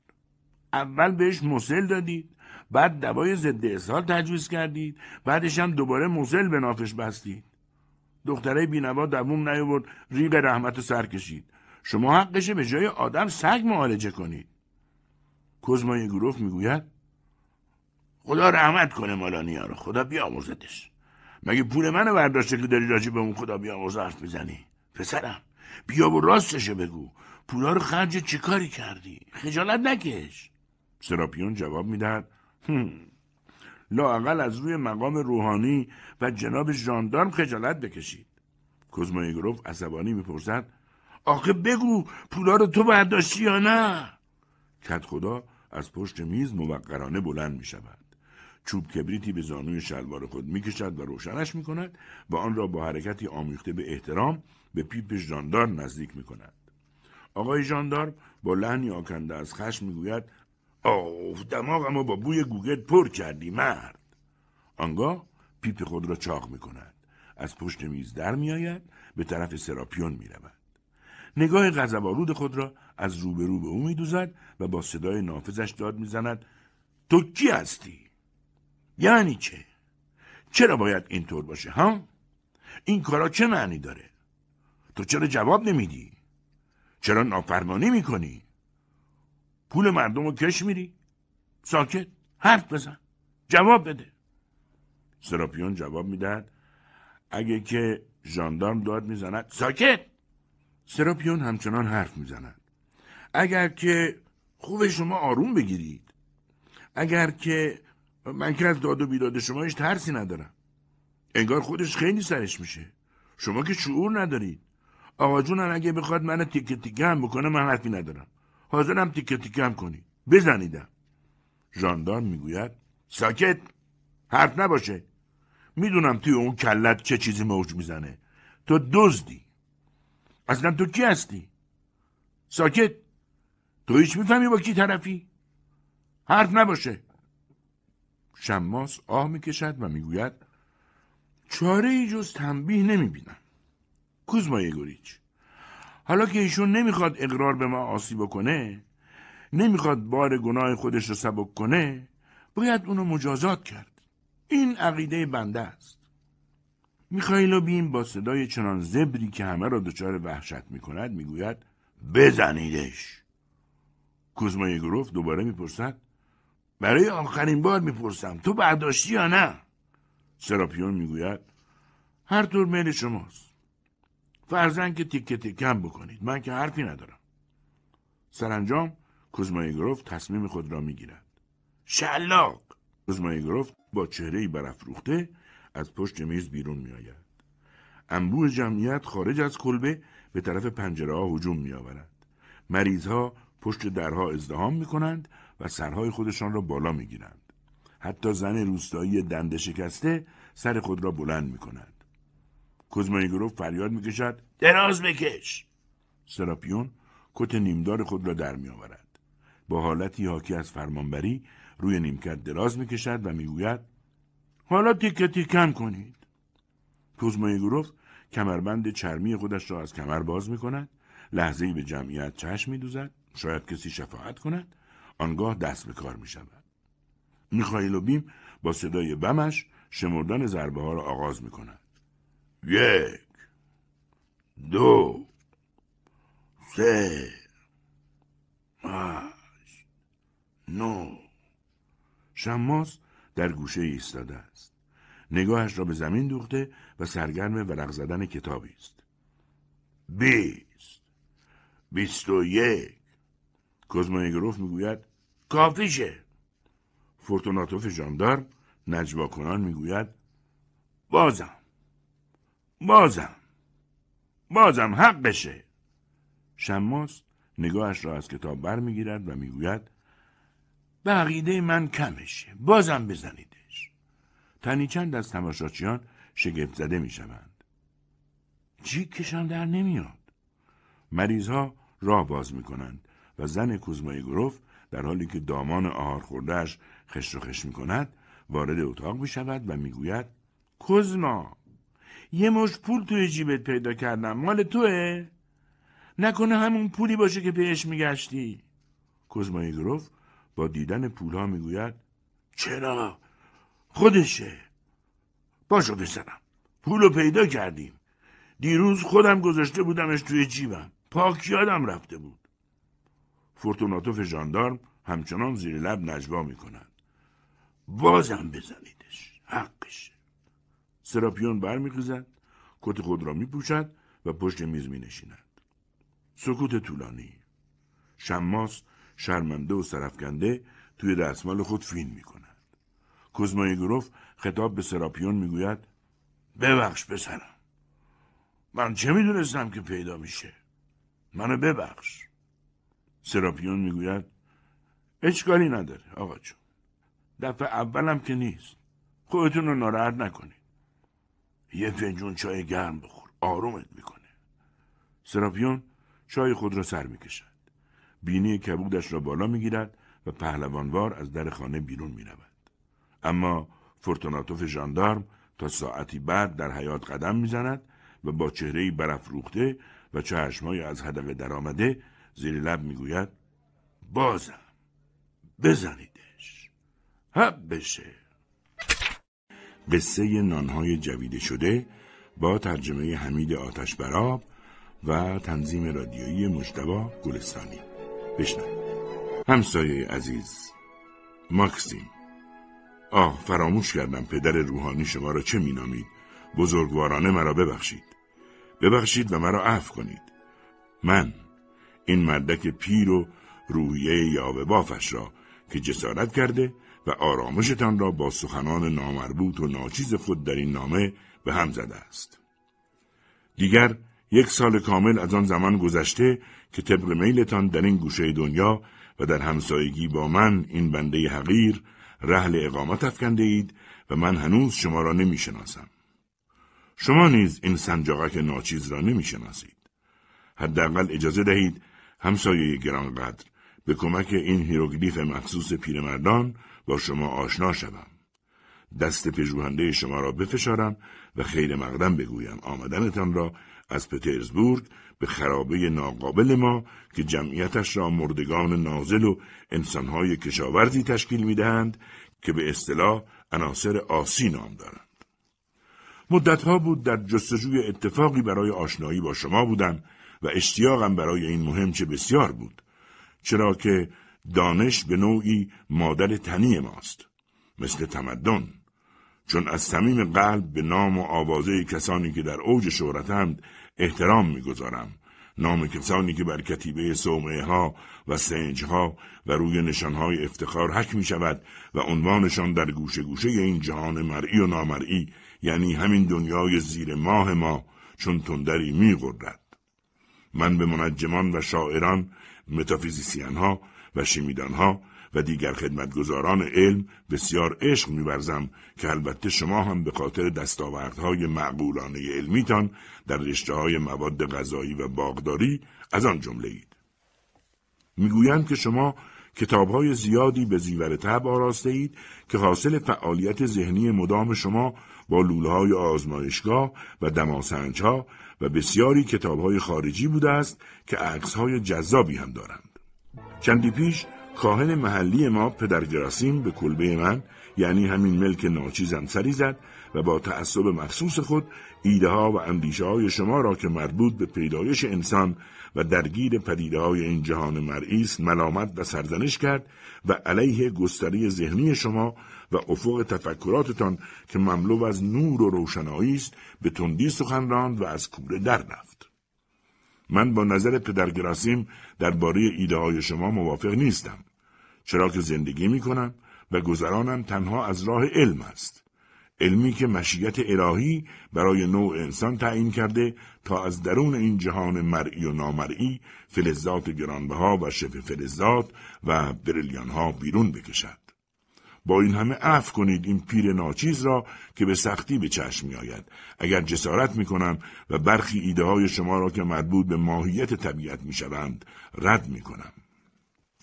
اول بهش مسل دادید بعد دوای ضد اسهال تجویز کردید بعدش هم دوباره مسل به نافش بستید دختره بینوا دووم نیاورد ریق رحمت سر کشید شما حقشه به جای آدم سگ معالجه کنید کزمای گروف میگوید خدا رحمت کنه مالانیا رو خدا بیاموزدش مگه پول من برداشته که داری راجی به اون خدا بیامرزه حرف میزنی پسرم بیا و راستش بگو پولا رو خرج چه کاری کردی خجالت نکش سراپیون جواب میدهد لااقل از روی مقام روحانی و جناب ژاندارم خجالت بکشید کزمای گروف عصبانی میپرسد آخه بگو پولا رو تو برداشتی یا نه کت خدا از پشت میز موقرانه بلند می شود. چوب کبریتی به زانوی شلوار خود می کشد و روشنش می کند و آن را با حرکتی آمیخته به احترام به پیپ جاندار نزدیک می کند. آقای جاندار با لحنی آکنده از خشم می گوید آف دماغم با بوی گوگل پر کردی مرد. آنگاه پیپ خود را چاق می کند. از پشت میز در می آید به طرف سراپیون می رود. نگاه غضب‌آلود خود را از روبرو به او میدوزد و با صدای نافذش داد میزند تو کی هستی یعنی چه چرا باید اینطور باشه ها این کارا چه معنی داره تو چرا جواب نمیدی چرا نافرمانی میکنی پول مردم رو کش میری ساکت حرف بزن جواب بده سراپیون جواب میدهد اگه که ژاندارم داد میزند ساکت سراپیون همچنان حرف میزند اگر که خوب شما آروم بگیرید اگر که من که از داد و بیداد شما هیچ ترسی ندارم انگار خودش خیلی سرش میشه شما که شعور ندارید آقا هم اگه بخواد من تیکه تیکه هم بکنه من حرفی ندارم حاضرم تیکه تیکه هم کنید بزنیدم ژاندارم میگوید ساکت حرف نباشه میدونم توی اون کلت چه چیزی موج میزنه تو دزدی اصلا تو کی هستی ساکت تو هیچ میفهمی با کی طرفی حرف نباشه شماس آه میکشد و میگوید چاره ای جز تنبیه نمیبینم کوزما گوریچ حالا که ایشون نمیخواد اقرار به ما آسیب بکنه نمیخواد بار گناه خودش رو سبک کنه باید اونو مجازات کرد این عقیده بنده است میخایلو بین با صدای چنان زبری که همه را دچار وحشت میکند میگوید بزنیدش کوزمای گروف دوباره میپرسد برای آخرین بار میپرسم تو برداشتی یا نه سراپیون میگوید هر طور میل شماست فرزن که تیکه کم بکنید من که حرفی ندارم سرانجام کوزمای گروف تصمیم خود را میگیرد شلاق کوزمای گروف با چهره برافروخته از پشت میز بیرون میآید. انبوه جمعیت خارج از کلبه به طرف پنجره ها حجوم می آورد. مریض ها پشت درها ازدهام می کنند و سرهای خودشان را بالا می گیرند. حتی زن روستایی دنده شکسته سر خود را بلند می کند. کوزمایگروف فریاد می کشد دراز بکش! سراپیون کت نیمدار خود را در می آورد. با حالتی حاکی از فرمانبری روی نیمکت دراز می کشد و می گوید حالا تیکه تیکن کنید کوزما گروف کمربند چرمی خودش را از کمر باز می کند لحظه به جمعیت چشم می دوزد شاید کسی شفاعت کند آنگاه دست به کار می شود میخائیل و بیم با صدای بمش شمردن ضربه ها را آغاز می کند یک دو سه هشت نو شماس در گوشه ایستاده است. نگاهش را به زمین دوخته و سرگرم ورق زدن کتابی است. بیست بیست و یک گروف میگوید کافیشه فورتوناتوف جاندار نجوا کنان میگوید بازم بازم بازم حق بشه شماس نگاهش را از کتاب بر میگیرد و میگوید به من کمشه بازم بزنیدش تنی چند از تماشاچیان شگفت زده می شوند جیک کشم در نمیاد مریض ها راه باز می کنند و زن کوزمای گروف در حالی که دامان آهار خوردهش خش رو خش می کند وارد اتاق می شود و می گوید کوزما یه مش پول توی جیبت پیدا کردم مال توه؟ نکنه همون پولی باشه که پیش میگشتی کوزمای گروف با دیدن پولها میگوید چرا خودشه باشو بزنم پولو پیدا کردیم دیروز خودم گذاشته بودمش توی جیبم پاک یادم رفته بود فورتوناتوف ژاندارم همچنان زیر لب نجوا میکنند بازم بزنیدش حقش سراپیون برمیخیزد کت خود را میپوشد و پشت میز مینشیند سکوت طولانی شماس شرمنده و سرفکنده توی دستمال خود فین می کند. گروف خطاب به سراپیون میگوید ببخش پسرم من چه میدونستم که پیدا میشه منو ببخش سراپیون میگوید گوید نداره آقا چون دفعه اولم که نیست خودتون رو ناراحت نکنید یه فنجون چای گرم بخور آرومت میکنه سراپیون چای خود را سر میکشد بینی کبودش را بالا میگیرد و پهلوانوار از در خانه بیرون می رود. اما فورتوناتوف ژاندارم تا ساعتی بعد در حیات قدم میزند و با چهره برافروخته و چشمهای از هدف درآمده زیر لب میگوید بازم بزنیدش هب بشه قصه نانهای جویده شده با ترجمه حمید آتش براب و تنظیم رادیویی مجتبا گلستانی بشنوید همسایه عزیز ماکسیم آه فراموش کردم پدر روحانی شما را چه مینامید بزرگوارانه مرا ببخشید ببخشید و مرا عفو کنید من این مردک پیر و روحیه یاوه بافش را که جسارت کرده و آرامشتان را با سخنان نامربوط و ناچیز خود در این نامه به هم زده است. دیگر یک سال کامل از آن زمان گذشته که طبق میلتان در این گوشه دنیا و در همسایگی با من این بنده حقیر رحل اقامت افکنده اید و من هنوز شما را نمی شناسم. شما نیز این سنجاقک ناچیز را نمی شناسید. حداقل اجازه دهید همسایه گرانقدر به کمک این هیروگلیف مخصوص پیرمردان با شما آشنا شوم. دست پژوهنده شما را بفشارم و خیر مقدم بگویم آمدنتان را از پترزبورگ به خرابه ناقابل ما که جمعیتش را مردگان نازل و انسانهای کشاورزی تشکیل میدهند که به اصطلاح عناصر آسی نام دارند. مدتها بود در جستجوی اتفاقی برای آشنایی با شما بودم و اشتیاقم برای این مهم چه بسیار بود چرا که دانش به نوعی مادر تنی ماست مثل تمدن چون از صمیم قلب به نام و آوازه کسانی که در اوج شهرتند احترام میگذارم نام کسانی که بر کتیبه سومه ها و سنج ها و روی نشانهای افتخار حک می شود و عنوانشان در گوشه گوشه این جهان مرئی و نامرئی یعنی همین دنیای زیر ماه ما چون تندری می گردد. من به منجمان و شاعران، متافیزیسیان ها و شیمیدان ها و دیگر خدمتگزاران علم بسیار عشق میورزم که البته شما هم به خاطر دستاوردهای معقولانه علمیتان در رشته های مواد غذایی و باغداری از آن جمله اید. میگویند که شما های زیادی به زیور تب آراسته اید که حاصل فعالیت ذهنی مدام شما با های آزمایشگاه و دماسنجها و بسیاری های خارجی بوده است که های جذابی هم دارند. چندی پیش کاهن محلی ما پدر گراسیم به کلبه من یعنی همین ملک ناچیزم سری زد و با تعصب مخصوص خود ایده ها و اندیشه های شما را که مربوط به پیدایش انسان و درگیر پدیده های این جهان مرئی است ملامت و سرزنش کرد و علیه گستری ذهنی شما و افق تفکراتتان که مملو از نور و روشنایی است به تندی سخن و از کوره در رفت من با نظر پدر گراسیم درباره ایده های شما موافق نیستم چرا که زندگی می کنم و گذرانم تنها از راه علم است. علمی که مشیت الهی برای نوع انسان تعیین کرده تا از درون این جهان مرئی و نامرئی فلزات گرانبها و شف فلزات و ها بیرون بکشد. با این همه عف کنید این پیر ناچیز را که به سختی به چشم می آید. اگر جسارت می کنم و برخی ایده های شما را که مربوط به ماهیت طبیعت می شوند رد می کنم.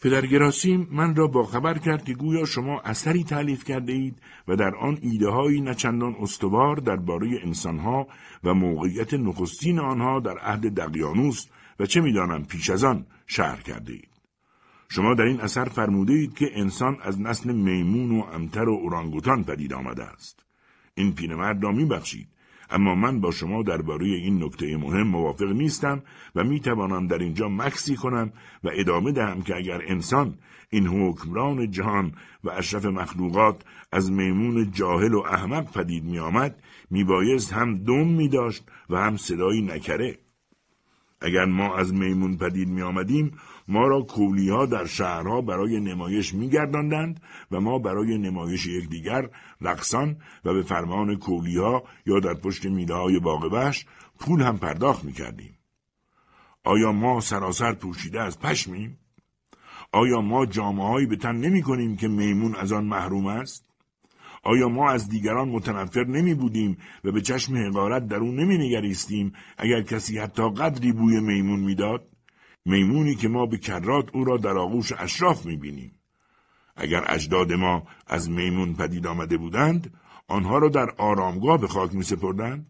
پدر من را باخبر کرد که گویا شما اثری تعلیف کرده اید و در آن ایده هایی نچندان استوار درباره انسانها و موقعیت نخستین آنها در عهد دقیانوس و چه میدانم پیش از آن شهر کرده اید. شما در این اثر فرموده اید که انسان از نسل میمون و امتر و اورانگوتان پدید آمده است. این پینمرد را میبخشید اما من با شما درباره این نکته مهم موافق نیستم و می توانم در اینجا مکسی کنم و ادامه دهم که اگر انسان این حکمران جهان و اشرف مخلوقات از میمون جاهل و احمق پدید می آمد می بایست هم دم می داشت و هم صدایی نکره اگر ما از میمون پدید می آمدیم ما را کولی ها در شهرها برای نمایش میگرداندند و ما برای نمایش یکدیگر رقصان و به فرمان کولی ها یا در پشت میده های باقبش پول هم پرداخت میکردیم. آیا ما سراسر پوشیده از پشمیم؟ آیا ما جامعهایی به تن نمی کنیم که میمون از آن محروم است؟ آیا ما از دیگران متنفر نمی بودیم و به چشم حقارت در او نمی نگریستیم اگر کسی حتی قدری بوی میمون میداد؟ میمونی که ما به کرات او را در آغوش اشراف میبینیم. اگر اجداد ما از میمون پدید آمده بودند، آنها را در آرامگاه به خاک می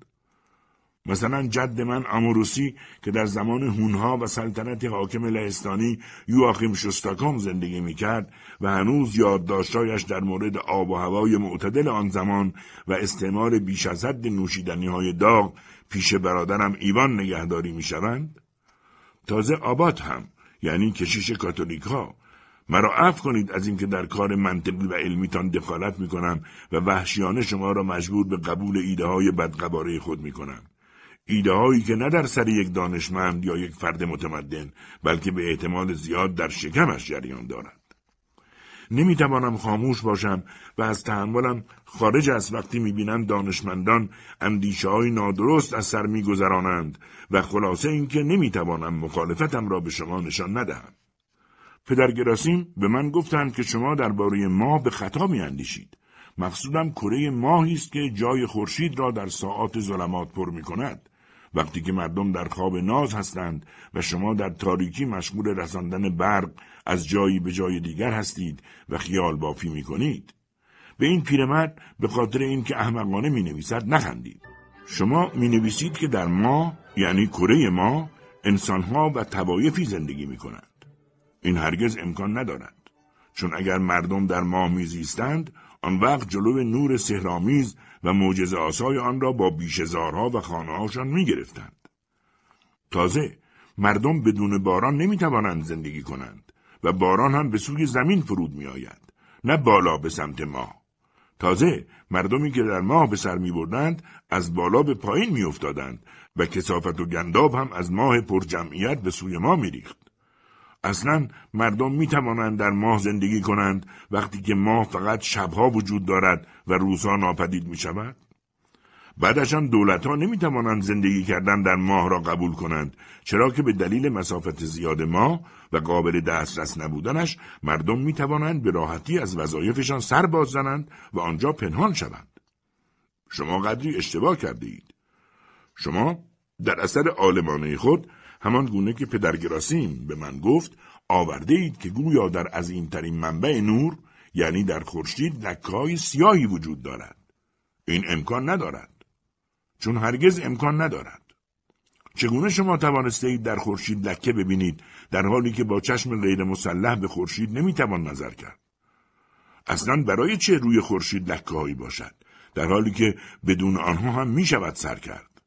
مثلا جد من اموروسی که در زمان هونها و سلطنت حاکم لهستانی یواخیم شستاکام زندگی میکرد و هنوز یادداشتهایش در مورد آب و هوای معتدل آن زمان و استعمار بیش از حد نوشیدنی های داغ پیش برادرم ایوان نگهداری میشوند تازه آباد هم یعنی کشیش کاتولیک ها مرا عفو کنید از اینکه در کار منطقی و علمیتان دخالت می کنم و وحشیانه شما را مجبور به قبول ایده های بدقباره خود می کنم. ایده هایی که نه در سر یک دانشمند یا یک فرد متمدن بلکه به احتمال زیاد در شکمش جریان دارند. نمیتوانم خاموش باشم و از تحملم خارج از وقتی میبینم دانشمندان اندیشه های نادرست از سر میگذرانند و خلاصه اینکه نمیتوانم مخالفتم را به شما نشان ندهم پدر گراسیم به من گفتند که شما درباره ما به خطا میاندیشید مقصودم کره ماهی است که جای خورشید را در ساعات ظلمات پر می کند. وقتی که مردم در خواب ناز هستند و شما در تاریکی مشغول رساندن برق از جایی به جای دیگر هستید و خیال بافی می کنید. به این پیرمرد به خاطر اینکه احمقانه می نویسد نخندید. شما می نویسید که در ما یعنی کره ما انسانها و توایفی زندگی می کنند. این هرگز امکان ندارد. چون اگر مردم در می زیستند، آن وقت جلو نور سهرامیز و موجز آسای آن را با بیشزارها و می گرفتند. تازه مردم بدون باران نمی توانند زندگی کنند و باران هم به سوی زمین فرود می آید. نه بالا به سمت ما. تازه مردمی که در ماه به سر می بردند از بالا به پایین می افتادند و کسافت و گنداب هم از ماه پر جمعیت به سوی ما می ریخت. اصلا مردم می توانند در ماه زندگی کنند وقتی که ماه فقط شبها وجود دارد و روزها ناپدید می شود؟ بعدش هم دولت ها نمی توانند زندگی کردن در ماه را قبول کنند چرا که به دلیل مسافت زیاد ماه و قابل دسترس نبودنش مردم می توانند به راحتی از وظایفشان سر باز زنند و آنجا پنهان شوند شما قدری اشتباه کرده اید شما در اثر آلمانه خود همان گونه که پدر به من گفت آورده اید که گویا در ترین منبع نور یعنی در خورشید های سیاهی وجود دارد این امکان ندارد چون هرگز امکان ندارد. چگونه شما توانسته اید در خورشید لکه ببینید در حالی که با چشم غیر مسلح به خورشید نمیتوان نظر کرد؟ اصلا برای چه روی خورشید لکه هایی باشد در حالی که بدون آنها هم می شود سر کرد؟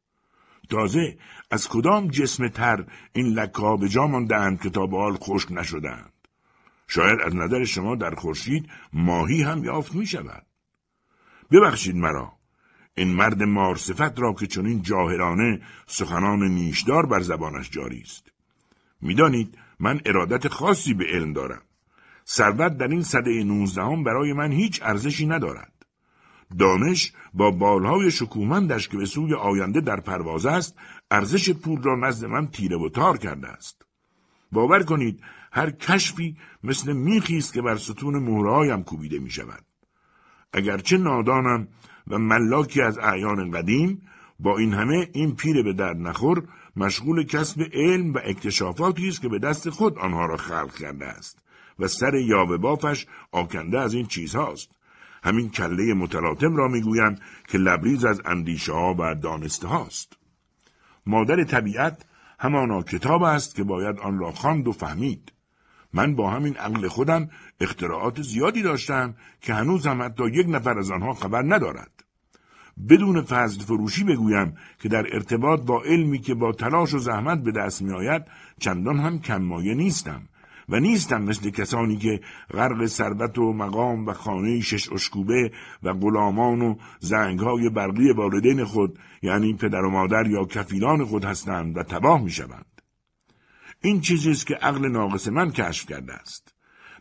تازه از کدام جسم تر این لکه ها به جا ماندهاند که تا به حال خشک نشدند؟ شاید از نظر شما در خورشید ماهی هم یافت می شود. ببخشید مرا این مرد مارصفت را که چنین جاهرانه سخنان نیشدار بر زبانش جاری است میدانید من ارادت خاصی به علم دارم ثروت در این صده نوزدهم برای من هیچ ارزشی ندارد دانش با بالهای شکومندش که به سوی آینده در پرواز است ارزش پول را نزد من تیره و تار کرده است باور کنید هر کشفی مثل میخی است که بر ستون مهرهایم کوبیده می شود اگرچه نادانم و ملاکی از اعیان قدیم با این همه این پیر به درد نخور مشغول کسب علم و اکتشافاتی است که به دست خود آنها را خلق کرده است و سر یاوه بافش آکنده از این چیزهاست همین کله متلاطم را میگویند که لبریز از اندیشه ها و دانسته هاست مادر طبیعت همانا کتاب است که باید آن را خواند و فهمید من با همین عقل خودم اختراعات زیادی داشتم که هنوز هم حتی یک نفر از آنها خبر ندارد بدون فضل فروشی بگویم که در ارتباط با علمی که با تلاش و زحمت به دست می آید چندان هم کم مایه نیستم و نیستم مثل کسانی که غرق ثروت و مقام و خانه شش اشکوبه و غلامان و زنگهای برقی والدین خود یعنی پدر و مادر یا کفیلان خود هستند و تباه می شوند. این چیزی است که عقل ناقص من کشف کرده است.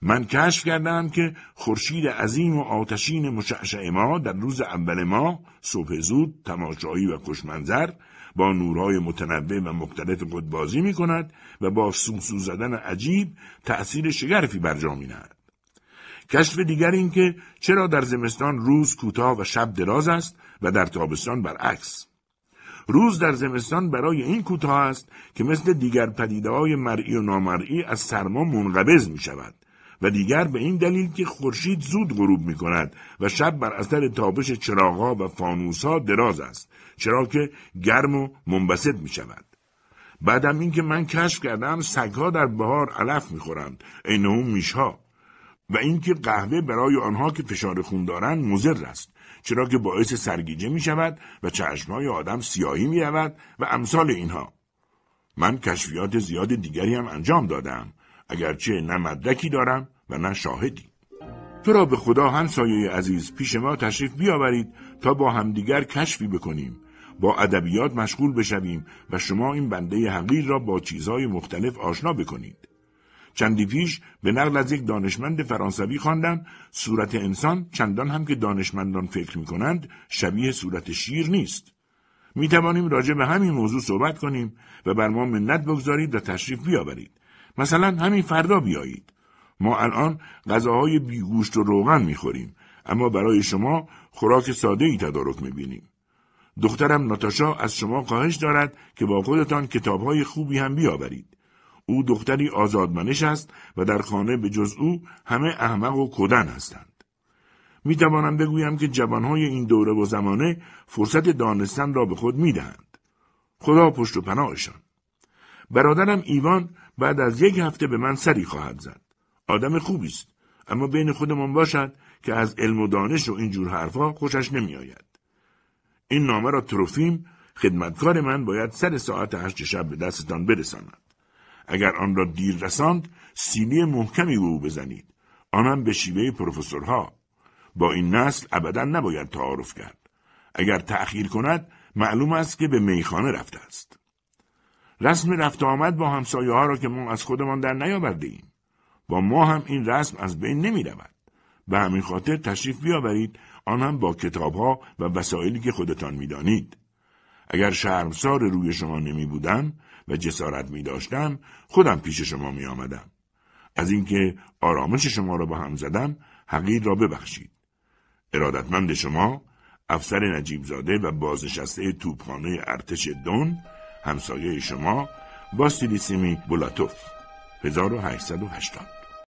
من کشف کردم که خورشید عظیم و آتشین مشعشع ما در روز اول ما صبح زود تماشایی و خوشمنظر با نورهای متنوع و مختلف خود بازی می کند و با سوسو زدن عجیب تأثیر شگرفی بر جا می کشف دیگر این که چرا در زمستان روز کوتاه و شب دراز است و در تابستان برعکس. روز در زمستان برای این کوتاه است که مثل دیگر پدیده های مرئی و نامرئی از سرما منقبض می شود و دیگر به این دلیل که خورشید زود غروب می کند و شب بر اثر تابش چراغا و فانوسها دراز است چرا که گرم و منبسط می شود. بعدم اینکه من کشف کردم سگها در بهار علف میخورند عین اون میشها و اینکه قهوه برای آنها که فشار خون دارند مضر است چرا که باعث سرگیجه می شود و چشمهای آدم سیاهی می رود و امثال اینها من کشفیات زیاد دیگری هم انجام دادم اگرچه نه مدرکی دارم و نه شاهدی تو را به خدا همسایه عزیز پیش ما تشریف بیاورید تا با همدیگر کشفی بکنیم با ادبیات مشغول بشویم و شما این بنده حقیر را با چیزهای مختلف آشنا بکنید چندی پیش به نقل از یک دانشمند فرانسوی خواندم صورت انسان چندان هم که دانشمندان فکر می کنند شبیه صورت شیر نیست می توانیم راجع به همین موضوع صحبت کنیم و بر ما منت بگذارید و تشریف بیاورید مثلا همین فردا بیایید ما الان غذاهای بیگوشت و روغن میخوریم اما برای شما خوراک ساده ای تدارک میبینیم دخترم ناتاشا از شما خواهش دارد که با خودتان کتابهای خوبی هم بیاورید او دختری آزادمنش است و در خانه به جز او همه احمق و کدن هستند می توانم بگویم که جوانهای این دوره و زمانه فرصت دانستن را به خود می دهند. خدا پشت و پناهشان. برادرم ایوان بعد از یک هفته به من سری خواهد زد. آدم خوبی است. اما بین خودمان باشد که از علم و دانش و اینجور حرفها خوشش نمی آید این نامه را تروفیم خدمتکار من باید سر ساعت هشت شب به دستتان برساند. اگر آن را دیر رساند سیلی محکمی به او بزنید. آنم به شیوه پروفسورها. با این نسل ابدا نباید تعارف کرد. اگر تأخیر کند معلوم است که به میخانه رفته است. رسم رفت آمد با همسایه ها را که ما از خودمان در نیاورده ایم. با ما هم این رسم از بین نمی رود. به همین خاطر تشریف بیاورید آن هم با کتاب ها و وسایلی که خودتان می دانید. اگر شرمسار روی شما نمی بودم و جسارت می داشتم خودم پیش شما می آمدم. از اینکه آرامش شما را با هم زدم حقیر را ببخشید. ارادتمند شما افسر نجیبزاده و بازنشسته توپخانه ارتش دون همسایه شما با سیلیسیمی بولاتوف 1880